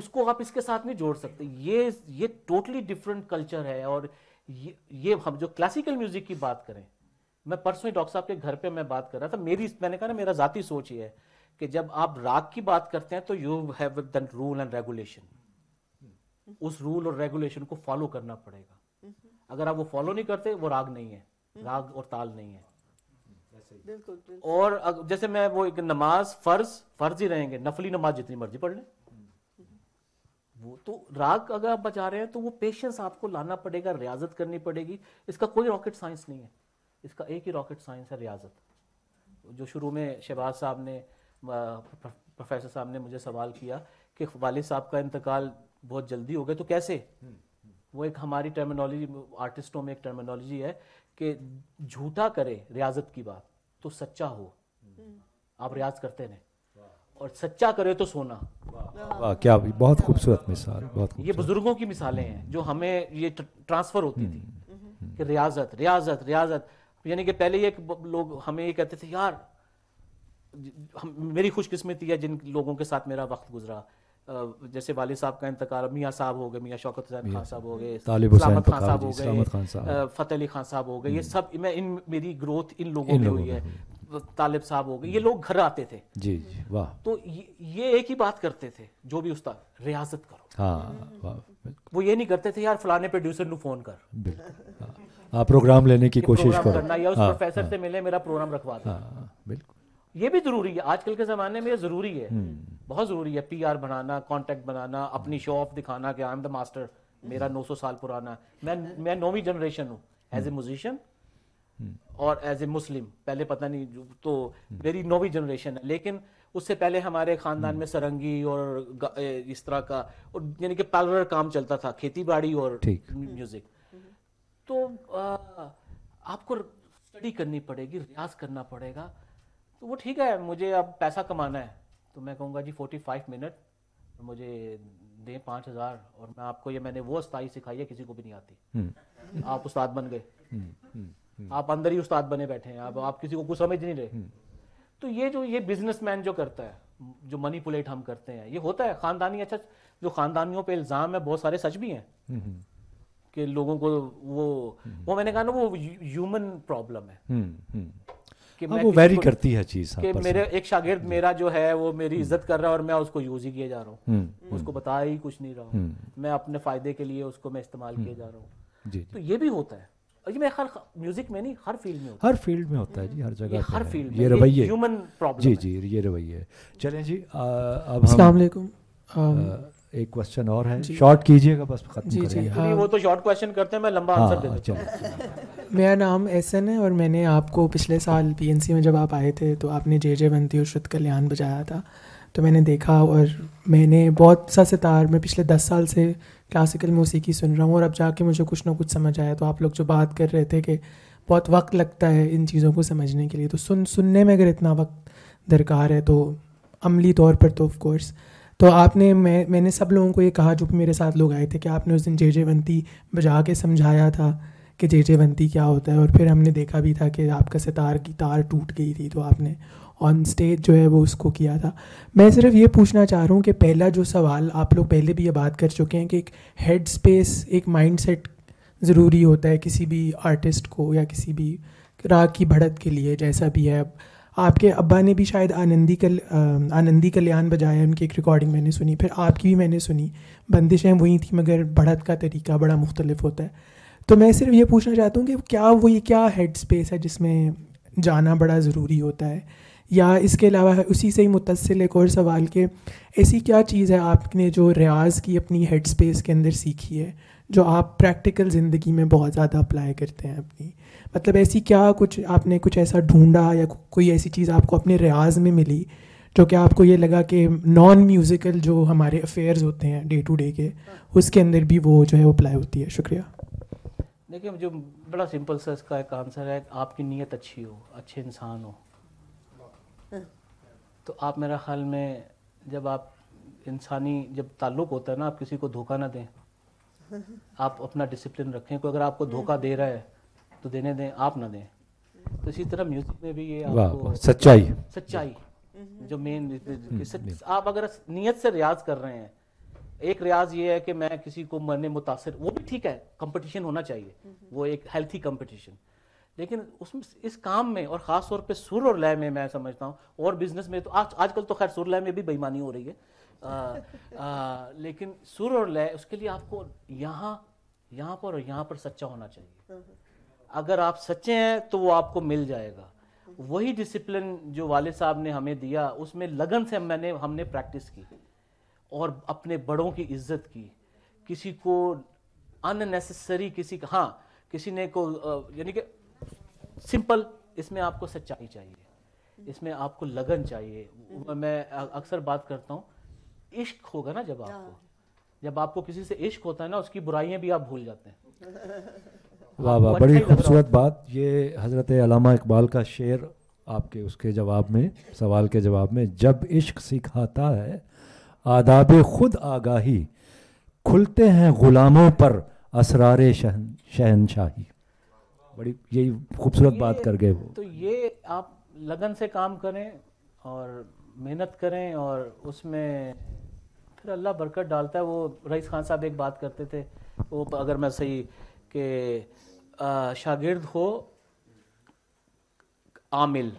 उसको आप इसके साथ नहीं जोड़ सकते ये ये टोटली डिफरेंट कल्चर है और ये, ये हम जो क्लासिकल म्यूजिक की बात करें मैं परसों ही डॉक्टर साहब के घर पे मैं बात कर रहा था मेरी मैंने कहा ना मेरा जाती सोच ये है कि जब आप राग की बात करते हैं तो you have rule and regulation hmm. उस रूल और रेगुलेशन को फॉलो करना पड़ेगा हम्म। अगर आप वो फॉलो नहीं करते वो राग नहीं है हम्म। राग और ताल नहीं है और जैसे मैं वो एक नमाज फर्ज फर्ज ही रहेंगे नफली नमाज जितनी मर्जी पढ़ लें वो तो राग अगर आप बचा रहे हैं तो वो पेशेंस आपको लाना पड़ेगा रियाजत करनी पड़ेगी इसका कोई रॉकेट साइंस नहीं है इसका एक ही रॉकेट साइंस है रियाजत जो शुरू में शहबाज साहब ने प्रोफेसर साहब ने मुझे सवाल किया कि वालिद साहब का इंतकाल बहुत जल्दी हो गए तो कैसे वो एक हमारी टर्मिनोलॉजी आर्टिस्टों में एक टर्मिनोलॉजी है कि झूठा करे रियाजत की बात तो सच्चा हो आप रियाज करते रहे और सच्चा करे तो सोना वाह क्या बहुत खूबसूरत मिसाल बहुत ये बुजुर्गों की मिसालें हैं जो हमें ये ट्रांसफर होती थी हम्म। कि रियाजत रियाजत रियाजत यानी कि पहले ये लोग हमें ये कहते थे यार हम मेरी खुशकिस्मती है जिन लोगों के साथ मेरा वक्त गुजरा जैसे वाले साहब का इंतकाल मियाँ साहब हो गए मियाँ शौकत हुसैन खान साहब हो गए सलामत खान साहब हो गए फतेह अली खान साहब हो गए ये हम्म। सब मैं इन मेरी ग्रोथ इन लोगों में हुई है तालिब साहब हो गए ये लोग घर आते थे जी जी वाह तो ये, ये एक ही बात करते थे जो भी उस्ताद रियाजत करो हाँ वो ये नहीं करते थे यार फलाने प्रोड्यूसर नु फोन कर बिल्कुल हाँ प्रोग्राम लेने की कोशिश करो करना या उस हाँ, प्रोफेसर हाँ, से मिले मेरा प्रोग्राम रखवा दो हाँ, बिल्कुल ये भी जरूरी है आजकल के ज़माने में ये ज़रूरी है हम्म। बहुत ज़रूरी है पी आर बनाना कॉन्टैक्ट बनाना अपनी शो ऑफ दिखाना कि आई एम द मास्टर मेरा 900 साल पुराना मैं मैं नौवीं जनरेशन हूँ एज ए म्यूजिशियन और एज ए मुस्लिम पहले पता नहीं तो मेरी नौवीं जनरेशन है लेकिन उससे पहले हमारे खानदान में हम्म। सरंगी और इस तरह का और यानी कि पार्लर काम चलता था खेती बाड़ी और म्यूजिक तो आ, आपको स्टडी करनी पड़ेगी रियाज करना पड़ेगा तो वो ठीक है मुझे अब पैसा कमाना है तो मैं कहूँगा जी फाइव मिनट मुझे दें पाँच हज़ार और मैं आपको ये मैंने वो स्थाई सिखाई है किसी को भी नहीं आती हम्म। आप उस्ताद बन गए हम्म, हम्म, आप अंदर ही उस्ताद बने बैठे हैं आप आप किसी को कुछ समझ नहीं रहे तो ये जो ये बिजनेसमैन जो करता है जो मनीपुलेट हम करते हैं ये होता है खानदानी अच्छा जो खानदानियों पे इल्ज़ाम है बहुत सारे सच भी हैं कि लोगों को वो वो मैंने कहा ना वो ह्यूमन प्रॉब्लम है कि हाँ, मैं वो वेरी करती है चीज़ हाँ, कि मेरे एक शागिर्द मेरा जो है वो मेरी हम्म। इज्जत कर रहा है और मैं उसको यूज़ ही किया जा रहा हूँ हम्म। उसको हम्म। बता ही कुछ नहीं रहा हूँ मैं अपने फ़ायदे के लिए उसको मैं इस्तेमाल किया जा रहा हूँ तो ये भी होता है और ये मेरे ख्याल म्यूजिक में नहीं हर फील्ड में होता हर फील्ड में होता है जी हर जगह हर फील्ड ये रवैये ह्यूमन प्रॉब्लम जी जी ये रवैये चलें जी अब अस्सलाम वालेकुम एक क्वेश्चन और है शॉर्ट कीजिएगा बस खत्म जी जी हाँ वो तो शॉर्ट क्वेश्चन करते हैं मैं लंबा आंसर हाँ, दे देता मेरा नाम एसन है और मैंने आपको पिछले साल पी में जब आप आए थे तो आपने जे जे बंती और श्रुत कल्याण बजाया था तो मैंने देखा और मैंने बहुत सा सितार मैं पिछले दस साल से क्लासिकल मौसीकी सुन रहा हूँ और अब जाके मुझे कुछ ना कुछ समझ आया तो आप लोग जो बात कर रहे थे कि बहुत वक्त लगता है इन चीज़ों को समझने के लिए तो सुन सुनने में अगर इतना वक्त दरकार है तो अमली तौर पर तो ऑफ़ कोर्स तो आपने मैं मैंने सब लोगों को ये कहा जो भी मेरे साथ लोग आए थे कि आपने उस दिन जे जे वंती बजा के समझाया था कि जे जे वंती क्या होता है और फिर हमने देखा भी था कि आपका सितार की तार टूट गई थी तो आपने ऑन स्टेज जो है वो उसको किया था मैं सिर्फ ये पूछना चाह रहा हूँ कि पहला जो सवाल आप लोग पहले भी ये बात कर चुके हैं कि एक हेड स्पेस एक माइंड सेट ज़रूरी होता है किसी भी आर्टिस्ट को या किसी भी राग की भड़त के लिए जैसा भी है आपके अब्बा ने भी शायद आनंदी कल आनंदी कल्याण बजाया उनकी एक रिकॉर्डिंग मैंने सुनी फिर आपकी भी मैंने सुनी बंदिशें वही थी मगर बढ़त का तरीका बड़ा मुख्तलिफ होता है तो मैं सिर्फ ये पूछना चाहता हूँ कि क्या वो ये क्या हेड स्पेस है जिसमें जाना बड़ा ज़रूरी होता है या इसके अलावा उसी से ही मुतसिल एक और सवाल के ऐसी क्या चीज़ है आपने जो रियाज की अपनी हेड स्पेस के अंदर सीखी है जो आप प्रैक्टिकल ज़िंदगी में बहुत ज़्यादा अप्लाई करते हैं अपनी मतलब ऐसी क्या कुछ आपने कुछ ऐसा ढूंढा या कोई ऐसी चीज़ आपको अपने रियाज में मिली जो कि आपको ये लगा कि नॉन म्यूज़िकल जो हमारे अफेयर्स होते हैं डे टू डे के हाँ। उसके अंदर भी वो जो है वो अप्लाई होती है शुक्रिया देखिए जो बड़ा सिंपल सा इसका एक आंसर है आपकी नीयत अच्छी हो अच्छे इंसान हो हाँ। तो आप मेरा ख्याल में जब आप इंसानी जब ताल्लुक होता है ना आप किसी को धोखा ना दें हाँ। आप अपना डिसिप्लिन रखें कोई अगर आपको धोखा दे रहा है तो देने दें आप ना दें तो इसी तरह म्यूजिक में भी ये आपको सच्चाई सच्चाई हम्म। जो मेन हम्म, हम्म, आप अगर नियत से रियाज कर रहे हैं एक रियाज ये है कि मैं किसी को मरने मुतासर वो भी ठीक है कंपटीशन होना चाहिए वो एक हेल्थी कंपटीशन लेकिन उसमें इस काम में और ख़ास तौर पे सुर और लय में मैं समझता हूँ और बिजनेस में तो आज आजकल तो खैर सुर लय में भी बेईमानी हो रही है आ, आ, लेकिन सुर और लय उसके लिए आपको यहाँ यहाँ पर और यहाँ पर सच्चा होना चाहिए अगर आप सच्चे हैं तो वो आपको मिल जाएगा वही डिसिप्लिन जो वाले साहब ने हमें दिया उसमें लगन से मैंने हमने प्रैक्टिस की और अपने बड़ों की इज्जत की किसी को अननेसेसरी किसी का हाँ किसी ने को यानी कि सिंपल इसमें आपको सच्चाई चाहिए इसमें आपको लगन चाहिए हम्म। मैं अक्सर बात करता हूँ इश्क होगा ना जब हाँ। आपको जब आपको किसी से इश्क होता है ना उसकी बुराइयां भी आप भूल जाते हैं *laughs* वाह वाह बड़ी खूबसूरत बात ये हज़रत अलामा इकबाल का शेर आपके उसके जवाब में सवाल के जवाब में जब इश्क सिखाता है आदाब खुद आगाही खुलते हैं ग़ुलामों पर असरार शहन शहनशाही बड़ी यही खूबसूरत बात कर गए वो तो ये आप लगन से काम करें और मेहनत करें और उसमें फिर अल्लाह बरकत डालता है वो रईस खान साहब एक बात करते थे वो अगर मैं सही के शागिर्द हो आमिल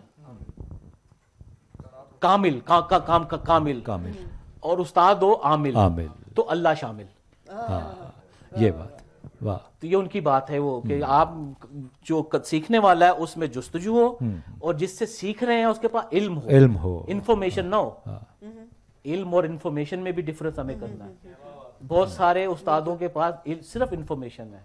कामिल का, का, काम का कामिल कामिल और उस्ताद हो आमिल आमिल तो अल्लाह शामिल हाँ ये बात वाह तो ये उनकी बात है वो कि हम्म। आप जो सीखने वाला है उसमें जस्तजू हो हम्म। और जिससे सीख रहे हैं उसके पास इल्म हो इल्म हो इन्फॉर्मेशन ना हो हाँ। इल्म और इन्फॉर्मेशन में भी डिफरेंस हमें करना है हम्म, बहुत सारे उस्तादों के पास सिर्फ इन्फॉर्मेशन है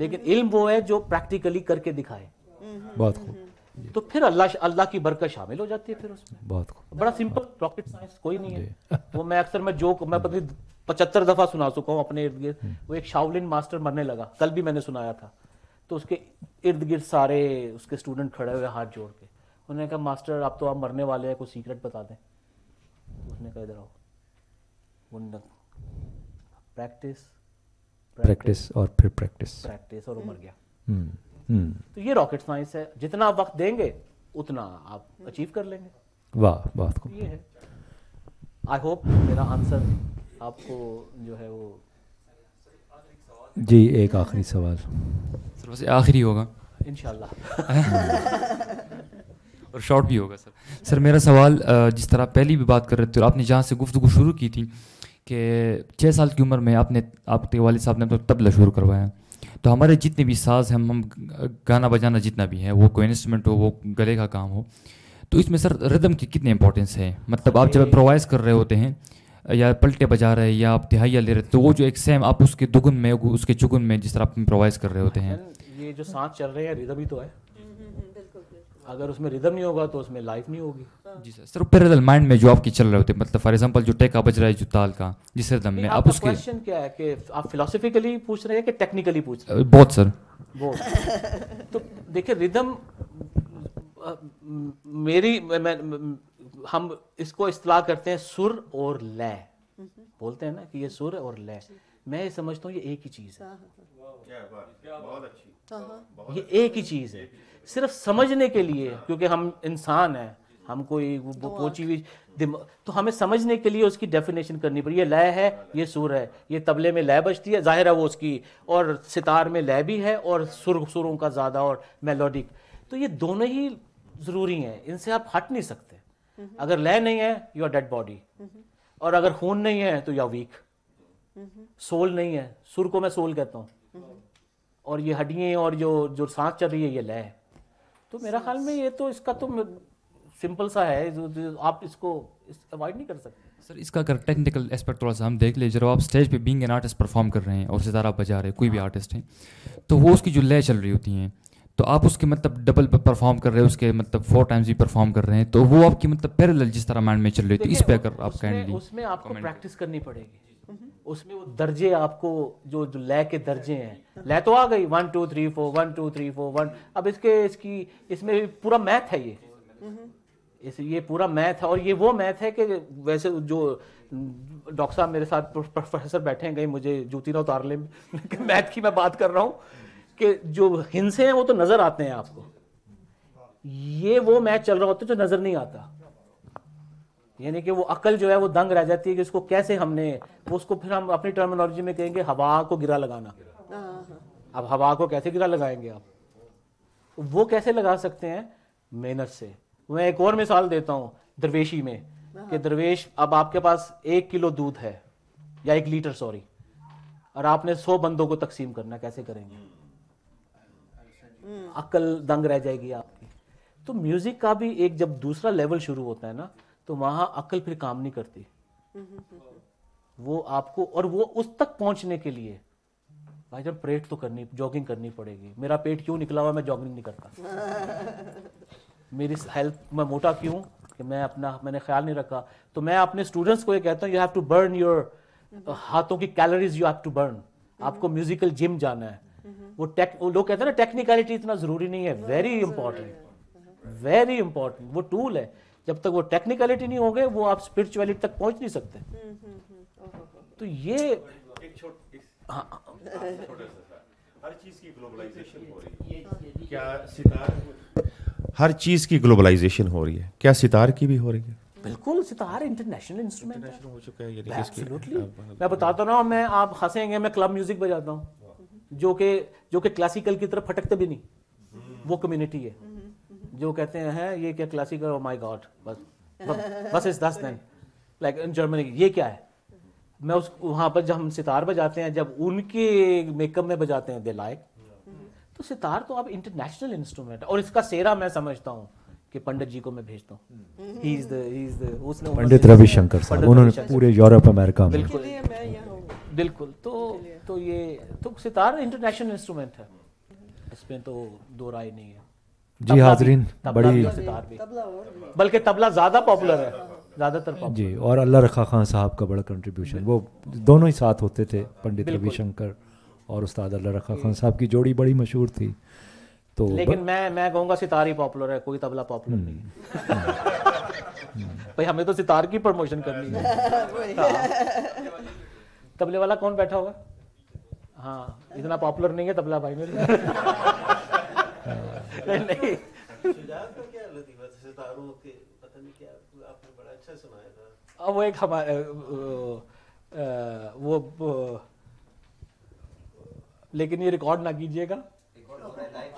लेकिन इल्म वो है जो प्रैक्टिकली करके दिखाए बहुत खूब तो फिर अल्लाह अल्लाह की बरकत शामिल हो जाती है फिर उसमें बहुत खूब बड़ा सिंपल रॉकेट साइंस कोई नहीं है वो मैं अक्सर मैं जो मैं पता नहीं पचहत्तर दफा सुना चुका हूँ अपने इर्द गिर्द हम्म। वो एक शावलिन मास्टर मरने लगा कल भी मैंने सुनाया था तो उसके इर्द गिर्द सारे उसके स्टूडेंट खड़े हुए हाथ जोड़ के उन्होंने कहा मास्टर आप तो आप मरने वाले हैं कोई सीक्रेट बता दें तो उसने कहा इधर आओ प्रैक्टिस प्रैक्टिस और फिर प्रैक्टिस प्रैक्टिस और उमर गया हम्म, हम्म। तो ये रॉकेट साइंस है जितना आप वक्त देंगे उतना आप अचीव कर लेंगे वाह बहुत तो खूब ये है आई होप मेरा आंसर आपको जो है वो जी एक आखिरी सवाल सर वैसे आखिरी होगा इनशाला *laughs* और शॉर्ट भी होगा सर सर मेरा सवाल जिस तरह पहली भी बात कर रहे थे आपने जहाँ से गुफ्तु शुरू की थी कि छः साल की उम्र में आपने आपके वाले साहब ने तो तबला शुरू करवाया तो हमारे जितने भी साज हैं हम गाना बजाना जितना भी है वो कोई इंस्ट्रूमेंट हो वो गले का काम हो तो इसमें सर रिदम की कितनी इंपॉर्टेंस है मतलब आप जब प्रोवाइज कर रहे होते हैं या पलटे बजा रहे हैं या आप तिहाइया ले रहे तो वो जो एक सेम आप उसके दुगुन में उसके चुगुन में जिस तरह आप इम्प्रोवाइज कर रहे होते हैं ये जो सांस चल रहे हैं रिदम ही तो है अगर उसमें रिदम नहीं होगा तो उसमें लाइफ नहीं होगी हाँ। जी सर सर पैरेलल माइंड में जो आपकी चल रहे होते हैं मतलब फॉर एग्जांपल जो टेका बज रहा है जो ताल का जिस रिदम में आप उसके क्वेश्चन क्या है कि आप फिलोसफिकली पूछ रहे हैं कि टेक्निकली पूछ रहे हैं बहुत सर बहुत तो देखिए रिदम मेरी मैं, हम इसको इस्तेमाल करते हैं सुर और लय बोलते हैं ना कि ये सुर और लय मैं समझता हूँ ये एक ही चीज़ है ये एक ही चीज़ है सिर्फ समझने के लिए क्योंकि हम इंसान हैं हम कोई तो पोची हुई तो हमें समझने के लिए उसकी डेफिनेशन करनी पड़ी ये लय है ये सुर है ये तबले में लय बजती है जाहिर है वो उसकी और सितार में लय भी है और सुर सुरों का ज़्यादा और मेलोडिक तो ये दोनों ही ज़रूरी हैं इनसे आप हट नहीं सकते अगर लय नहीं है यू आर डेड बॉडी और अगर खून नहीं है तो यू वीक सोल नहीं है सुर को मैं सोल कहता हूँ और ये हड्डियाँ और जो जो सांस चल रही है ये लय है तो मेरा ख्याल में ये तो इसका तो सिंपल सा है जो, जो आप इसको अवॉइड नहीं कर सकते सर इसका अगर टेक्निकल एस्पेक्ट थोड़ा सा हम देख ले जब आप स्टेज पे बीइंग एन आर्टिस्ट परफॉर्म कर रहे हैं और सितारा बजा रहे हैं कोई भी आर्टिस्ट हाँ। हैं तो वो उसकी जो लय चल रही होती हैं तो आप उसके मतलब डबल पे परफॉर्म कर रहे हैं उसके मतलब फोर टाइम्स भी परफॉर्म कर रहे हैं तो वो आपकी मतलब पैरल जिस तरह माइंड में चल रही है इस पर अगर आप उसमें, उसमें आपको प्रैक्टिस करनी पड़ेगी Mm-hmm. उसमें वो दर्जे आपको जो जो लय के दर्जे हैं लय तो आ गई one two three four one two three four one अब इसके इसकी इसमें पूरा मैथ है ये mm-hmm. इस ये पूरा मैथ है और ये वो मैथ है कि वैसे जो डॉक्टर साहब मेरे साथ प्रोफेसर बैठे हैं गए मुझे जूती ना उतार मैथ की मैं बात कर रहा हूँ कि जो हिंसे हैं वो तो नज़र आते हैं आपको ये वो मैथ चल रहा होता है जो नज़र नहीं आता यानी कि वो अकल जो है वो दंग रह जाती है कि इसको कैसे हमने वो उसको फिर हम अपनी टर्मिनोलॉजी में कहेंगे हवा को गिरा लगाना हाँ। अब हवा को कैसे गिरा लगाएंगे आप वो कैसे लगा सकते हैं मेहनत से मैं एक और मिसाल देता हूँ दरवेशी में हाँ। कि दरवेश अब आपके पास एक किलो दूध है या एक लीटर सॉरी और आपने सौ बंदों को तकसीम करना कैसे करेंगे हम्म। अकल दंग रह जाएगी आपकी तो म्यूजिक का भी एक जब दूसरा लेवल शुरू होता है ना तो वहां अकल फिर काम नहीं करती वो आपको और वो उस तक पहुंचने के लिए भाई जब परेड तो करनी जॉगिंग करनी पड़ेगी मेरा पेट क्यों निकला हुआ मैं जॉगिंग नहीं करता *laughs* मेरी हेल्थ मैं मोटा क्यों कि मैं अपना मैंने ख्याल नहीं रखा तो मैं अपने स्टूडेंट्स को ये कहता हूँ you have to burn your हाथों की calories you have to burn आपको म्यूजिकल जिम जाना है वो टेक वो लोग कहते हैं ना टेक्निकलिटी इतना जरूरी नहीं है वेरी इंपॉर्टेंट वेरी इंपॉर्टेंट वो टूल है जब तक वो टेक्निकलिटी नहीं हो गए वो आप स्पिरिचुअलिटी तक पहुंच नहीं सकते हम्म, हम्म, हम्म, तो ये हाँ। हर चीज की ग्लोबलाइजेशन हो रही है क्या सितार की भी हो रही है बिल्कुल सितार इंटरनेशनल इंस्ट्रूमेंट हो चुका है मैं बताता रहा हूँ मैं आप हंसेंगे मैं क्लब म्यूजिक बजाता हूँ जो कि जो के क्लासिकल की तरफ फटकते भी नहीं वो कम्युनिटी है जो कहते हैं ये क्या क्लासिकल ओ माय गॉड बस बस इज दस दिन लाइक इन जर्मनी ये क्या है मैं उस वहाँ पर जब हम सितार बजाते हैं जब उनके मेकअप में बजाते हैं दे लाइक तो सितार तो अब इंटरनेशनल इंस्ट्रूमेंट है और इसका सेरा मैं समझता हूँ कि पंडित जी को मैं भेजता हूँ he is the he is the उसने पंडित रविशंकर साहब उन्होंने पूरे यूरोप अमेरिका में बिल्कुल बिल्कुल तो तो ये तो सितार इंटरनेशनल इंस्ट्रूमेंट है इसमें तो दो राय नहीं है जी हाजरीन बड़ी बल्कि तबला ज़्यादा पॉपुलर है ज़्यादातर जी और अल्लाह रखा खान साहब का बड़ा कंट्रीब्यूशन वो दोनों ही साथ होते थे पंडित रविशंकर और उस्ताद अल्लाह रखा खान साहब की जोड़ी बड़ी मशहूर थी तो लेकिन मैं मैं कहूँगा सितार ही पॉपुलर है कोई तबला पॉपुलर हम्म। नहीं *laughs* भाई हमें तो सितार की प्रमोशन करनी है *laughs* हाँ। तबले वाला कौन बैठा होगा हाँ इतना पॉपुलर नहीं है तबला भाई मेरे *laughs* अच्छा अब वो एक हमारे वो, लेकिन ये रिकॉर्ड ना कीजिएगा तो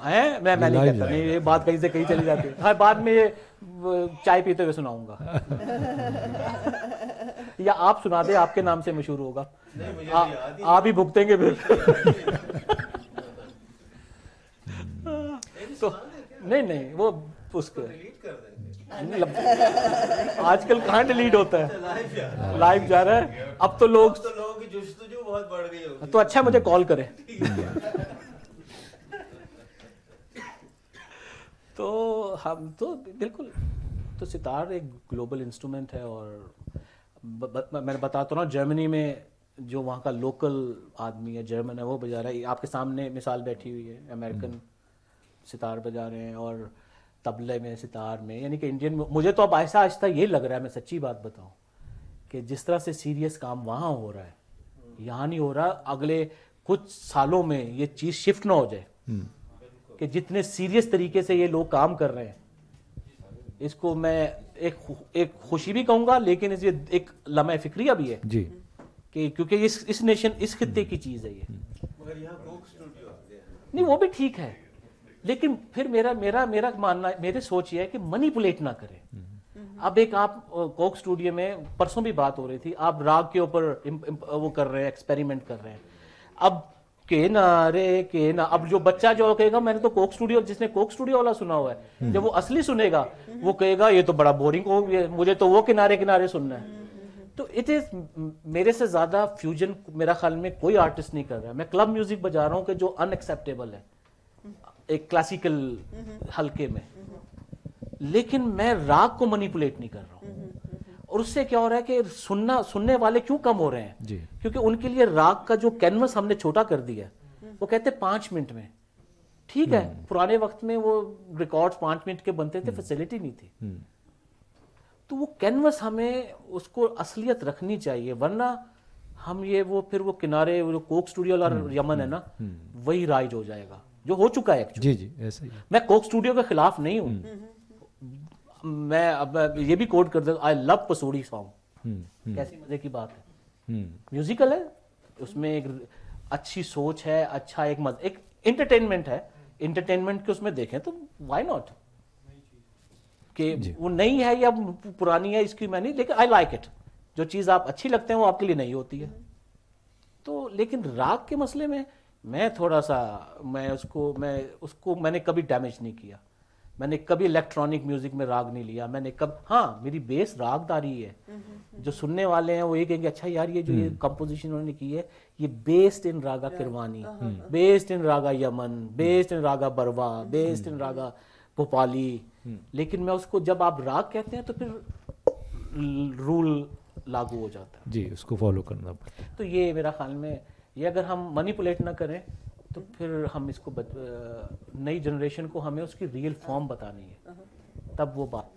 है मैं मैं नहीं कहता नहीं ये बात कहीं से कहीं चली जाती है बाद में ये चाय पीते हुए सुनाऊंगा *laughs* या आप सुना दे आपके नाम से मशहूर होगा तो आप ही भुगतेंगे फिर *laughs* तो नहीं नहीं वो उसके आजकल कहाँ डिलीट होता है लाइव जा रहा है अब तो लोग तो, तो अच्छा मुझे कॉल करे तो हम तो बिल्कुल तो सितार एक ग्लोबल इंस्ट्रूमेंट है और ब, ब, बताता तो हूँ जर्मनी में जो वहाँ का लोकल आदमी है जर्मन है वो बजा रहा है आपके सामने मिसाल बैठी हुई है अमेरिकन सितार बजा रहे हैं और तबले में सितार में यानी कि इंडियन मुझे तो अब आहिस्ता आहिस्ता ये लग रहा है मैं सच्ची बात बताऊँ कि जिस तरह से सीरियस काम वहाँ हो रहा है यहाँ नहीं हो रहा अगले कुछ सालों में ये चीज़ शिफ्ट ना हो जाए हम्म। कि जितने सीरियस तरीके से ये लोग काम कर रहे हैं इसको मैं एक एक खुशी भी कहूँगा लेकिन इसे एक लमह फिक्रिया भी है जी कि क्योंकि इस इस नेशन इस खत्ते की चीज़ है ये मगर नहीं वो भी ठीक है लेकिन फिर मेरा मेरा मेरा मानना मेरे सोच ये है कि मनीपुलेट ना करें हम्म। अब एक आप कोक स्टूडियो में परसों भी बात हो रही थी आप राग के ऊपर वो कर रहे हैं एक्सपेरिमेंट कर रहे हैं अब के ना रे के ना अब जो बच्चा जो कहेगा मैंने तो कोक स्टूडियो जिसने कोक स्टूडियो वाला सुना हुआ है हम्म। जब वो असली सुनेगा हम्म। वो कहेगा ये तो बड़ा बोरिंग हो मुझे तो वो किनारे किनारे सुनना है तो इट इज मेरे से ज्यादा फ्यूजन मेरा ख्याल में कोई आर्टिस्ट नहीं कर रहा है मैं क्लब म्यूजिक बजा रहा हूँ कि जो अनएक्सेप्टेबल है एक क्लासिकल mm-hmm. हल्के में mm-hmm. लेकिन मैं राग को मनीपुलेट नहीं कर रहा हूं mm-hmm. और उससे क्या हो रहा है कि सुनना सुनने वाले क्यों कम हो रहे हैं जी। क्योंकि उनके लिए राग का जो कैनवस हमने छोटा कर दिया वो कहते पांच मिनट में ठीक है पुराने वक्त में वो रिकॉर्ड पांच मिनट के बनते थे फैसिलिटी नहीं थी तो वो कैनवस हमें उसको असलियत रखनी चाहिए वरना हम ये वो फिर वो किनारे वो कोक स्टूडियो वाला यमन है ना वही राइज हो जाएगा जो हो चुका है जी जी ऐसे ही मैं कोक स्टूडियो के खिलाफ नहीं हूँ हम्म। मैं अब ये भी कोड कर देता आई लव पसोड़ी सॉन्ग कैसी मजे की बात है म्यूजिकल हम्म। है उसमें एक अच्छी सोच है अच्छा एक मज एक इंटरटेनमेंट है इंटरटेनमेंट के उसमें देखें तो वाई नॉट कि वो नहीं है या पुरानी है इसकी मैं नहीं लेकिन आई लाइक इट जो चीज़ आप अच्छी लगते हैं वो आपके लिए नहीं होती है हम्म। तो लेकिन राग के मसले में मैं थोड़ा सा मैं उसको मैं उसको मैंने कभी डैमेज नहीं किया मैंने कभी इलेक्ट्रॉनिक म्यूजिक में राग नहीं लिया मैंने कब हाँ मेरी बेस रागदारी है जो सुनने वाले हैं वो ये कहेंगे अच्छा यार ये जो ये कंपोजिशन हम्म। उन्होंने की है ये based in raga Kirwani based uh-huh, uh-huh. In raga Yaman based हम्म। इन रागा बरवा बेस्ड हम्म। इन रागा भोपाली लेकिन मैं उसको जब आप राग कहते हैं तो फिर रूल लागू हो जाता है जी उसको फॉलो करना पड़ता है तो ये मेरा ख्याल में ये अगर हम मनीपुलेट ना करें तो फिर हम इसको नई जनरेशन को हमें उसकी रियल फॉर्म बतानी है uh-huh. तब वो बात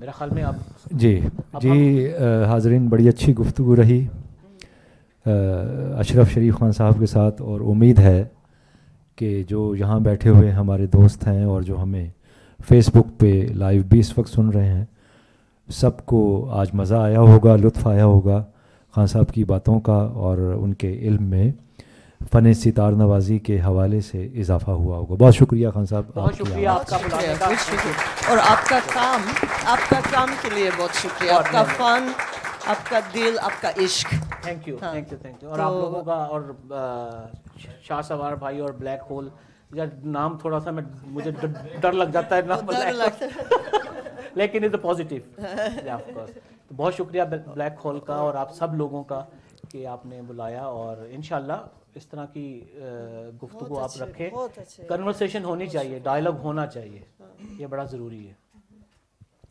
मेरा ख्याल में आप जी आप जी हाजरीन बड़ी अच्छी गुफ्तु रही अशरफ शरीफ खान साहब के साथ और उम्मीद है कि जो यहाँ बैठे हुए हमारे दोस्त हैं और जो हमें फेसबुक पे लाइव भी इस वक्त सुन रहे हैं सबको आज मज़ा आया होगा लुत्फ़ आया होगा खान साहब की बातों का और उनके इल्म में फ़न सितार नवाजी के हवाले से इजाफा हुआ होगा बहुत शुक्रिया खान साहब बहुत शुक्रिया आपका और आपका काम आपका काम के लिए बहुत शुक्रिया आपका फ़न आपका दिल आपका इश्क thank you thank you thank you और तो आप लोगों का और शाह सवार भाई और ब्लैक होल यार नाम थोड़ा सा मैं मुझे डर लग जाता है नाम *laughs* लेकिन इज पॉजिटिव तो बहुत शुक्रिया ब्लैक होल का और आप सब लोगों का कि आपने बुलाया और इन इस तरह की गुफ्तु आप रखें कन्वर्सेशन होनी चाहिए डायलॉग होना चाहिए ये बड़ा ज़रूरी है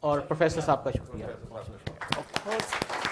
और प्रोफेसर साहब का शुक्रिया